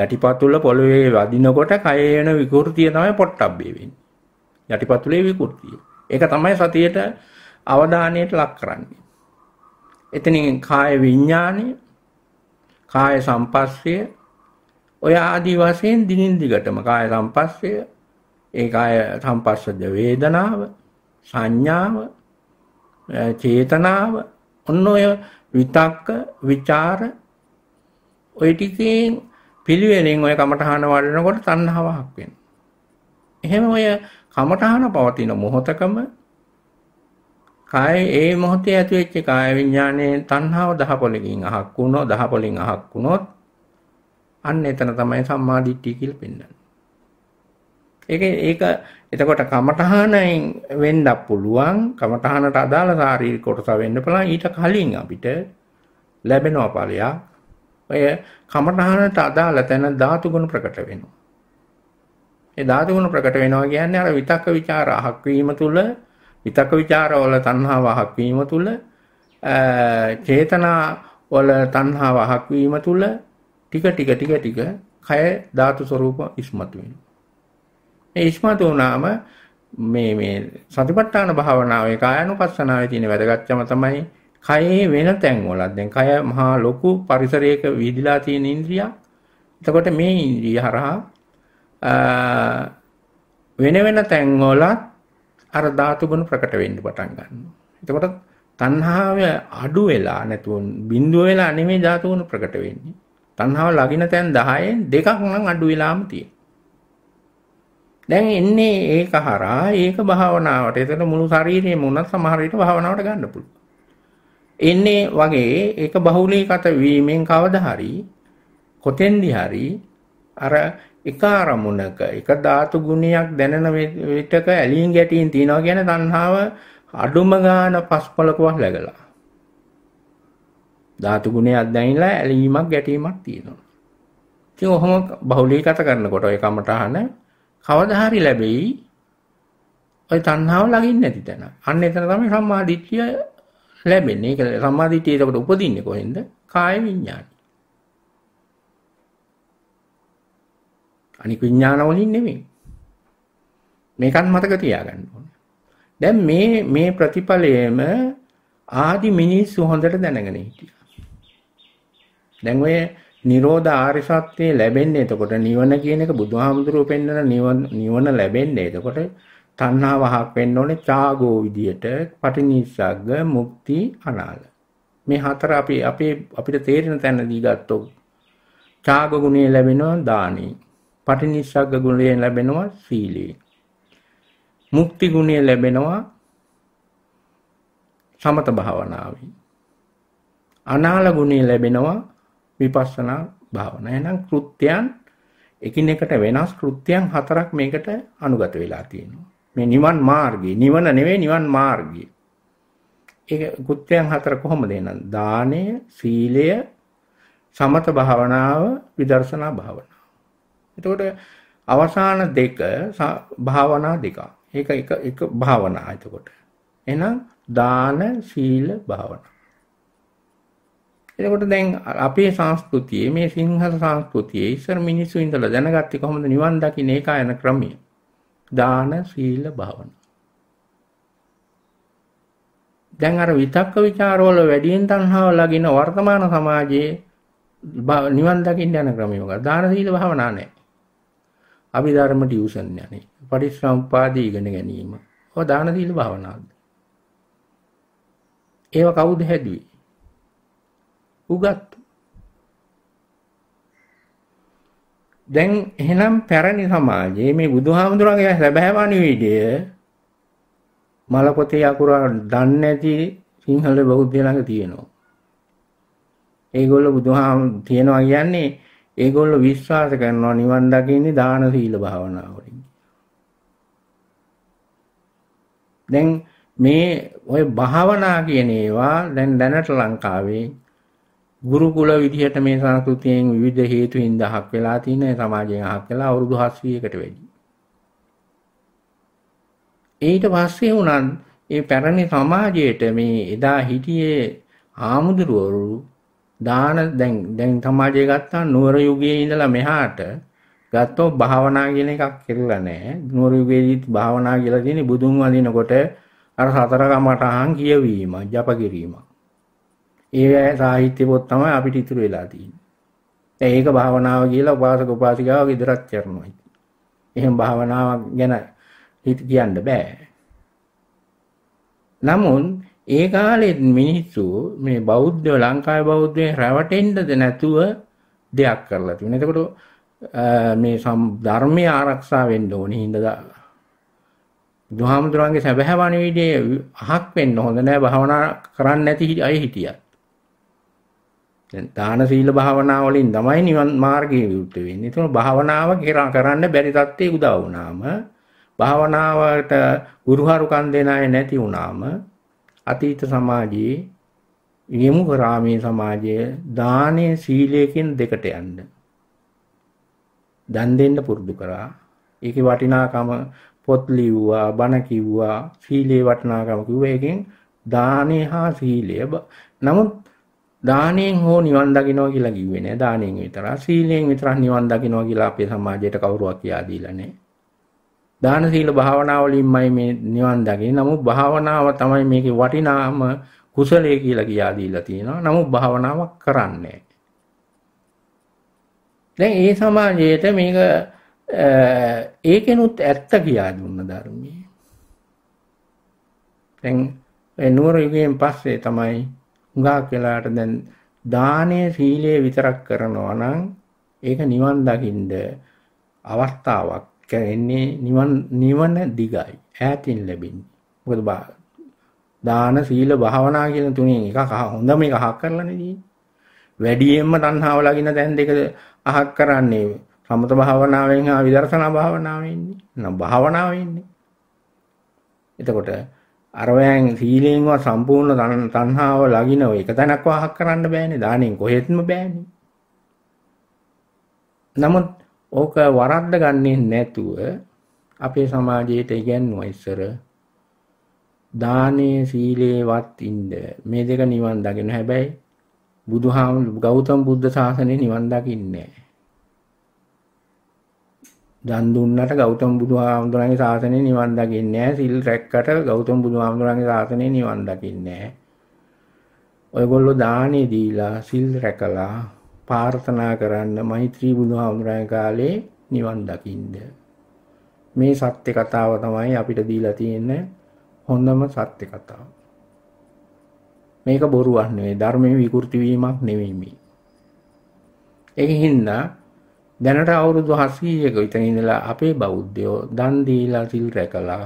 යටිපතුල පොළොවේ වදිනකොට කය වෙන විකෘතිය තමයි පොට්ටබ්බේ වෙන්නේ. යටිපතුලේ විකෘතිය. ඒක තමයි සතියේට අවධානයට ලක් කරන්නේ. එතනින් කාය විඥානය කාය සම්පස්සය ඔය ආදී වශයෙන් දිනින් දිගටම කාය සම්පස්සය ඒ කාය සම්පස්සද වේදනාව සංඥාව චේතනාව ඔන්න ඔය විතක්ක ਵਿਚාර ඔය ටිකෙන් පිළිවෙලෙන් ඔය කමඨහන වඩනකොට තණ්හාවක් වෙනවා. එහෙම ඔය කමඨහන පවතින මොහොතකම කාය ඒ මොහොතේ ඇතිවෙච්ච කාය විඥානයේ තණ්හාව දහපොලකින් අහක් වුණොත් දහපොලින් අහක් වුණොත් අන්න එතන තමයි සම්මා දිට්ඨිය කියලා පෙන්වන්නේ. ඒක ඒක එතකොට කමඨහනෙන් වෙන්නත් පුළුවන් කමඨහනට අදාළ ශාරීරික කොටස වෙන්න පුළුවන් ඊට කලින් අපිට ලැබෙනවා ඵලයක්. ඔය කමඨහනට අදාළ තැන ධාතු ගුණ ප්‍රකට වෙනවා. ඒ ධාතු ගුණ ප්‍රකට වෙනවා කියන්නේ අර විතක්ක ਵਿਚාර අහක් වීම තුල විතක්ක ਵਿਚාරවල තණ්හාව අහක් වීම තුල චේතනා වල තණ්හාව අහක් වීම තුල ටික ටික ටික ටික කය ධාතු ස්වરૂප ඉස්මතු වෙනවා. මේ ඉස්මතු වුණාම මේ මේ සතිපට්ඨාන භාවනාවේ කායानुපස්සනාවේ තියෙන වැදගත්කම තමයි කයේ වෙන තැන් වලත් දැන් කය මහා ලොකු පරිසරයක වීදිලා තියෙන ඉන්ද්‍රියක්. එතකොට මේ ඉන්ද්‍රිය හරහා වෙන වෙන තැන් වලත් අර ධාතු ගුණ ප්‍රකට වෙන්න පටන් ගන්නවා. එතකොට තණ්හාව අඩු වෙලා නැතුව බිඳුව වෙලා නෙමෙයි ධාතු ගුණ ප්‍රකට වෙන්නේ. තණ්හාව ලගින තැන් 10න් දෙකක් නම් අඩු වෙලාම තියෙන. දැන් එන්නේ ඒක හරහා ඒක භාවනාවට. එතන මුළු ශරීරයම උනත් සමහර විට භාවනාවට ගන්න පුළුවන්. එන්නේ වගේ ඒක බහුලීකත වීමෙන් කවදා හරි කොතෙන්දි හරි අර එක අරමුණක එක ධාතු ගුණයක් දැනෙන විටක ඇලීම් ගැටීම් තියනවා කියන තණ්හාව අඩුම ගාන පස්පලකවත් läගලා ධාතු ගුණයක් දැනিলা ඇලීමක් ගැටීමක් තියෙනවා. ඉතින් ඔහොම බහුලීගත කරනකොට ඔය කමටහන කවදා හරි ලැබෙයි. ඔය තණ්හාව ළඟින් නැති තැන. අන්න එතන තමයි සම්මාදිට්ඨිය ලැබෙන්නේ. ඒක සම්මාදිට්ඨිය එතකොට උපදින්නේ කොහෙන්ද? කාය විඥාන. අනික විඥාන වලින් නෙමෙයි. මේකත් මතක තියාගන්න ඕනේ. දැන් මේ මේ ප්‍රතිඵලයේම ආදි මිනිස්සු හොඳට දැනගෙන හිටියා. දැන් ඔය නිරෝධ ආරි සත්‍යය ලැබෙන්නේ එතකොට නිවන කියන එක බුදුහාමුදුරුව පෙන්වන නිවන ලැබෙන්නේ එතකොට තණ්හාව හක් වෙන්න ඕනේ ඡාගෝ විදියට පටිනිස්සග්ග මුක්ති අනාල මේ හතර අපි අපේ අපිට තේරෙන තැනදී ගත්තොත් ඡාග ගුණය ලැබෙනවා දානි පටිනිස්සග්ග ගුණය ලැබෙනවා සීලී මුක්ති ගුණය ලැබෙනවා සමත භාවනාවේ අනාල ගුණය ලැබෙනවා විපස්සනා භාවනා. එහෙනම් කෘත්‍යයන් එකිනෙකට වෙනස් කෘත්‍යයන් හතරක් මේකට අනුගත වෙලා තියෙනවා. මේ නිවන් මාර්ගය. නිවන නෙවෙයි නිවන් මාර්ගය. ඒක කෘත්‍යයන් හතර කොහොමද එහෙනම්? දානය, සීලය, සමත භාවනාව, විදර්ශනා භාවනාව. එතකොට අවසාන දෙක භාවනා දෙක. ඒක එක එක භාවනා එතකොට. එහෙනම් දාන, සීල, භාවනා. එතකොට දැන් අපේ සංස්කෘතියේ මේ සිංහල සංස්කෘතියේ ඉස්සර මිනිස්සු ඉඳලා දැනගත්තේ කොහොමද නිවන් දකින්න ඒක යන ක්‍රමය. දාන සීල භාවනා. දැන් අර විතක්ක ਵਿਚාරවල වැඩියෙන් තණ්හාව ලගින වර්තමාන සමාජයේ නිවන් දකින්න යන ක්‍රමය මොකක්ද? දාන සීල භාවනා නැහැ. අභිධර්ම ටියුෂන් යන්නේ. පරිසම්පාදී ඉගෙන ගැනීම. ඔය දාන සීල භාවනාවද? ඒව කවුද හැදුවේ? උගත්තු. දැන් එහෙනම් පැරණි සමාජයේ මේ බුදුහාමුදුරන්ගේ සැබෑ වණිවිඩය මල පොතේ අකුර දන්නේ නැති සිංහල බෞද්ධය ළඟ තියෙනවා. ඒගොල්ලෝ බුදුහාම තියෙනවා කියන්නේ ඒගොල්ලෝ විශ්වාස කරනවා නිවන් දකින්නේ දාන සීල භාවනාවලින්. දැන් මේ ඔය භාවනා කියන ඒවා දැන් දැනට ලංකාවේ ගුරුකුල විදිහට මේ සංස්කෘතියෙන් විවිධ හේතුයින් දහක් වෙලා තියෙන සමාජයෙන් අහක් වෙලා අවුරුදු 80කට වැඩි. ඊට පස්සේ වුණත් ඒ පැරණි සමාජයට මේ එදා හිටියේ ආමුදුරවරු දාන දැන් දැන් සමාජය ගත්තා නුවර යුගයේ ඉඳලා මෙහාට ගත්තොත් භාවනා කියන එකක් කියලා නැහැ. නුවර යුගයේදීත් භාවනා කියලා තියෙන්නේ බුදුන් වඳිනකොට අර සතර කමඨහන් කියවීම, ජප කිරීම. ඒ සාහිත්‍ය පොත් තමයි අපිට ඉතුරු වෙලා තියෙන්නේ. දැන් ඒක භාවනාව කියලා උපාසක උපාසිකාව විතරක් කරනවා. එහෙම භාවනාවක් ගැන හිත කියන්න බෑ. නමුත් ඒ කාලෙත් මිනිස්සු මේ බෞද්ධ ලංකාවේ බෞද්ධයන් රැවටෙන්නද නැතුව දෙයක් කරලා තිබුණා. එතකොට මේ ධර්මයේ ආරක්ෂා වෙන්න ඕනේ හින්දා දුහාමුදුරන්ගේ සැබෑ වණවිඩේ අහක් වෙන්න හොඳ නැහැ භාවනා කරන්නේ නැති අය හිටියා. දැන් දාන සීල භාවනා වලින් තමයි නිවන් මාර්ගයේ විවුර්ත වෙන්නේ. ඒතකොට භාවනාව කරන්න බැරි තත්ත්වයේ උදා වුණාම භාවනාවට ගුරුහරුකම් දෙන අය නැති වුණාම අතීත සමාජයේ යමු රාමයේ සමාජයේ දානේ සීලයෙන් දෙකට යන්න. දන් දෙන්න පුරුදු කරා. ඒකේ වටිනාකම පොත් ලිව්වා, බණ කිව්වා, සීලේ වටිනාකම කිව්වා. ඒකෙන් දානේ හා සීලය නමුත් දානයෙන් හෝ නිවන් දකින්නවා කියලා කිව්වේ නෑ දානයෙන් විතරයි සීලයෙන් විතරක් නිවන් දකින්නවා කියලා අපේ සමාජයට කවුරුවත් කියා දීලා නෑ දාන සීල භාවනා වලින්මයි මේ නිවන් දකින්නේ නමුත් භාවනාව තමයි මේකේ වටිනාම කුසලයේ කියලා කියා දීලා තියෙනවා නමුත් භාවනාවක් කරන්නේ දැන් ඒ සමාජයේට මේක ඒකෙනුත් ඇත්ත කියා දුන්න ධර්මයේ දැන් නුවර යුගයෙන් පස්සේ තමයි හුඟක් වෙලාට දැන් දානය සීලය විතරක් කරනවා නම් ඒක නිවන් දකින්න අවස්ථාවක් කියන්නේ නිවන් නිවන දිගයි ඈතින් ලැබෙන්නේ මොකද දාන සීල භාවනා කියන තුනෙන් එකක් හොඳම එක අහක් කරලානේ තියෙන්නේ වැඩියෙන්ම තණ්හාව ලගින දැන් දෙක අහක් කරන්නේ සමත භාවනාවෙන් හා විදර්ශනා භාවනාවෙන් ඉන්නේ නම් භාවනාවෙන් ඉන්නේ එතකොට අරවැයන් සීලයෙන්වත් සම්පූර්ණ තණ්හාව ලගින ඔය එක තැනක් වහක් කරන්න බෑනේ දානෙන් කොහෙත්ම බෑනේ. නමුත් ඕක වරද්ද ගන්නේ නැතුව අපේ සමාජයට ඉගැන්වුවා ඉස්සර දානේ සීලේවත් ඉන්න මේ දෙක නිවන් දකින්න හැබැයි බුදුහාමුදුරු ගෞතම බුද්ධ ශාසනය නිවන් දකින්නේ නැහැ. දන් දුන්නට ගෞතම බුදුහාමුදුරන්ගේ ශාසනය නිවන් දකින්නේ නැහැ. සිල් රැක්කට ගෞතම බුදුහාමුදුරන්ගේ ශාසනය නිවන් දකින්නේ නැහැ. ඔයගොල්ලෝ දානේ දීලා සිල් රැකලා ප්‍රාර්ථනා කරන්න මෛත්‍රී බුදුහාමුදුරන්ගේ කාලේ නිවන් දකින්න. මේ සත්‍ය කතාව තමයි අපිට දීලා තියෙන හොඳම සත්‍ය කතාව. මේක බොරුවක් නෙවෙයි ධර්මයේ විකෘති වීමක් නෙවෙයි මේ. ඒකින් හින්දා දැනට අවුරුදු 700ක විතර ඉඳලා අපේ බෞද්ධයෝ දන් දීලා සිල් රැකලා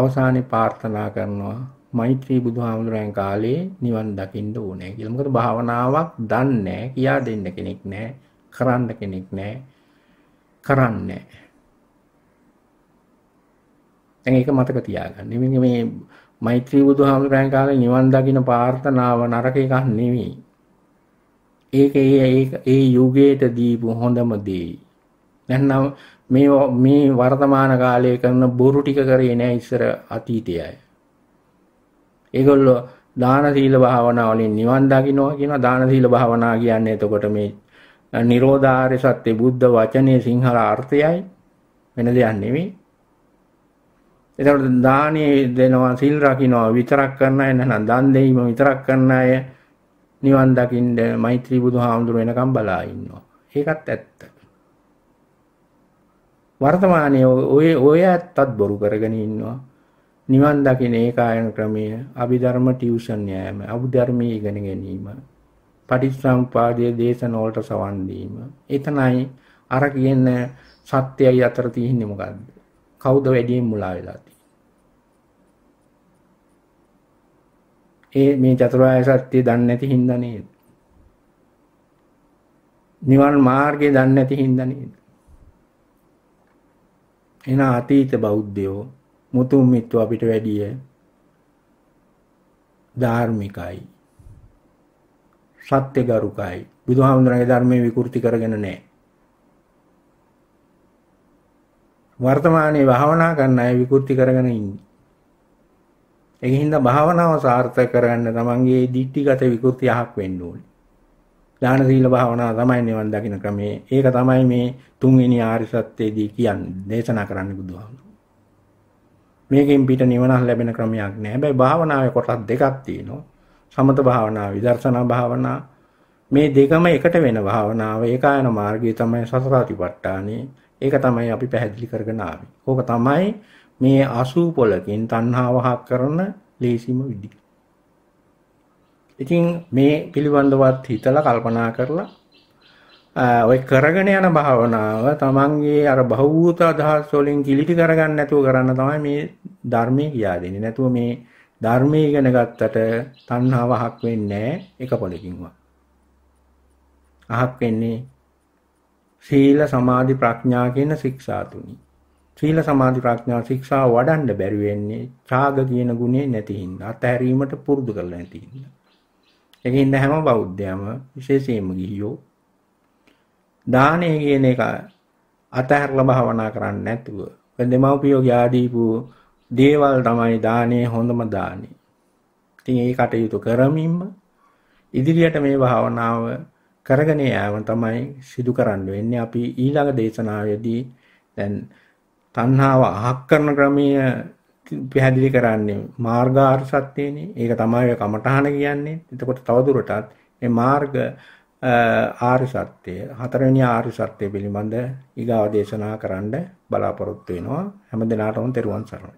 අවසානයේ ප්‍රාර්ථනා කරනවා මෛත්‍රී බුදුහාමුදුරන් කාලේ නිවන් දකින්න ඕනේ කියලා. මොකද භාවනාවක් දන්නේ කියා දෙන්න කෙනෙක් නැහැ, කරන්න කෙනෙක් නැහැ, කරන්නේ දැන් ඒක මතක තියාගන්න. මේ මෛත්‍රී බුදුහාමුදුරන් කාලේ නිවන් දකින්න ප්‍රාර්ථනාව නරක එකක් නෙවෙයි. ඒක ඒ ඒ යුගයට දීපු හොඳම දෙයි. නැත්නම් මේ මේ වර්තමාන කාලයේ කරන බොරු ටික කරේ නෑ ඉස්සර අතීතයයි. ඒගොල්ලෝ දාන සීල භාවනා වලින් නිවන් දකින්නවා කියනවා දාන සීල භාවනා කියන්නේ එතකොට මේ නිරෝධාරය සත්‍ය බුද්ධ වචනේ සිංහල අර්ථයයි වෙන දෙයක් නෙමෙයි. එතකොට දානේ දෙනවා සිල් රකින්නවා විතරක් කරන අය නැත්නම් දන් දෙීම විතරක් කරන අය නිවන් දකිින්ට මෛත්‍රී බුදු හාමුදුරුව වෙනකම් බලා ඉන්නවා. ඒකත් ඇත්ත. වර්තමානය ඔය ඔය ඇත්තත් බොරු කරගෙන ඉන්නවා. නිවන් දකින ඒකායන ක්‍රමය අභිධර්ම ටියවෂන් යෑම අබුධර්මය ඉගෙන ගැනීම පටිස්්‍රම්පාදය දේශනෝලට සවන්දීම. එතනයි අර කියන්න සත්‍යයයි අතර තිහින්නමකක්ද. කෞද වැඩියෙන් මුලා වෙලාති. ඒ මේ චතුරාර්ය සත්‍ය දන්නේ නැති හින්දා නේද? නිවන් මාර්ගය දන්නේ නැති හින්දා නේද? එන අතීත බෞද්ධයෝ මුතුන් මිත්තු අපිට වැඩිය ධාර්මිකයි සත්‍යගරුකයි බුදුහාමුදුරන්ගේ ධර්මයේ විකෘති කරගෙන නැහැ වර්තමානයේ භාවනා කරන අය විකෘති කරගෙන ඉන්නේ ඒක හින්දා භාවනාව සාර්ථක කරගන්න තමන්ගේ දික්ටිගත විකෘතියක් වෙන්න ඕනේ. දාන සීල භාවනාව තමයි නිවන් දකින්න ක්‍රමේ. ඒක තමයි මේ තුන්වෙනි ආරි සත්‍යයේදී කියන්නේ දේශනා කරන්න බුදුහාමුදුරුවෝ. මේකෙන් පිට නිවන ලැබෙන ක්‍රමයක් නෑ. හැබැයි භාවනාවේ කොටස් දෙකක් තියෙනවා. සමත භාවනාව, විදර්ශනා භාවනාව මේ දෙකම එකට වෙන භාවනාව ඒකායන මාර්ගය තමයි සතරාතිපට්ඨානේ. ඒක තමයි අපි පැහැදිලි කරගෙන ආවේ. ඕක තමයි මේ අසූ පොලකින් තණ්හාවහ කරන ලේසිම විදි. ඉතින් මේ පිළිබඳවත් හිතලා කල්පනා කරලා ඔය කරගෙන යන භාවනාව තමන්ගේ අර බහූත අදහස් වලින් කිලිටි කරගන්න නැතුව කරන්න තමයි මේ ධර්මයේ කියා දෙන්නේ. නැතුව මේ ධර්මයේ ඉගෙන ගත්තට තණ්හාවහක් වෙන්නේ එක පොලකින්වත්. අහක් වෙන්නේ සීල සමාධි ප්‍රඥා කියන ශික්ෂා තුනි. සීල සමාධි ප්‍රඥා ශික්ෂා වඩන්න බැරි වෙන්නේ ඡාග කියන ගුණේ නැති හින්දා අතහැරීමට පුරුදු කරලා නැති හින්දා. ඒකින්ද හැම බෞද්ධයම විශේෂයෙන්ම ගිහියෝ දානය කියන එක අතහැරලා භාවනා කරන්නේ නැතුව දෙමව්පියෝ යාදීපු දේවල් තමයි දානේ හොඳම දානේ. ඉතින් ඒ කටයුතු කරමින්ම ඉදිරියට මේ භාවනාව කරගෙන යෑම තමයි සිදු කරන්න වෙන්නේ. අපි ඊළඟ දේශනාවේදී දැන් තණ්හාව අහක් කරන ක්‍රමය පැහැදිලි කරන්නේ මාර්ගාර සත්‍යනේ. ඒක තමයි ඔය කමඨහන කියන්නේ. එතකොට තවදුරටත් මේ මාර්ග ආර්ය සත්‍ය හතරවෙනි ආර්ය සත්‍ය පිළිබඳ ඊගාව දේශනා කරන්න බලාපොරොත්තු වෙනවා. හැමදෙනාටම තෙරුවන් සරණයි.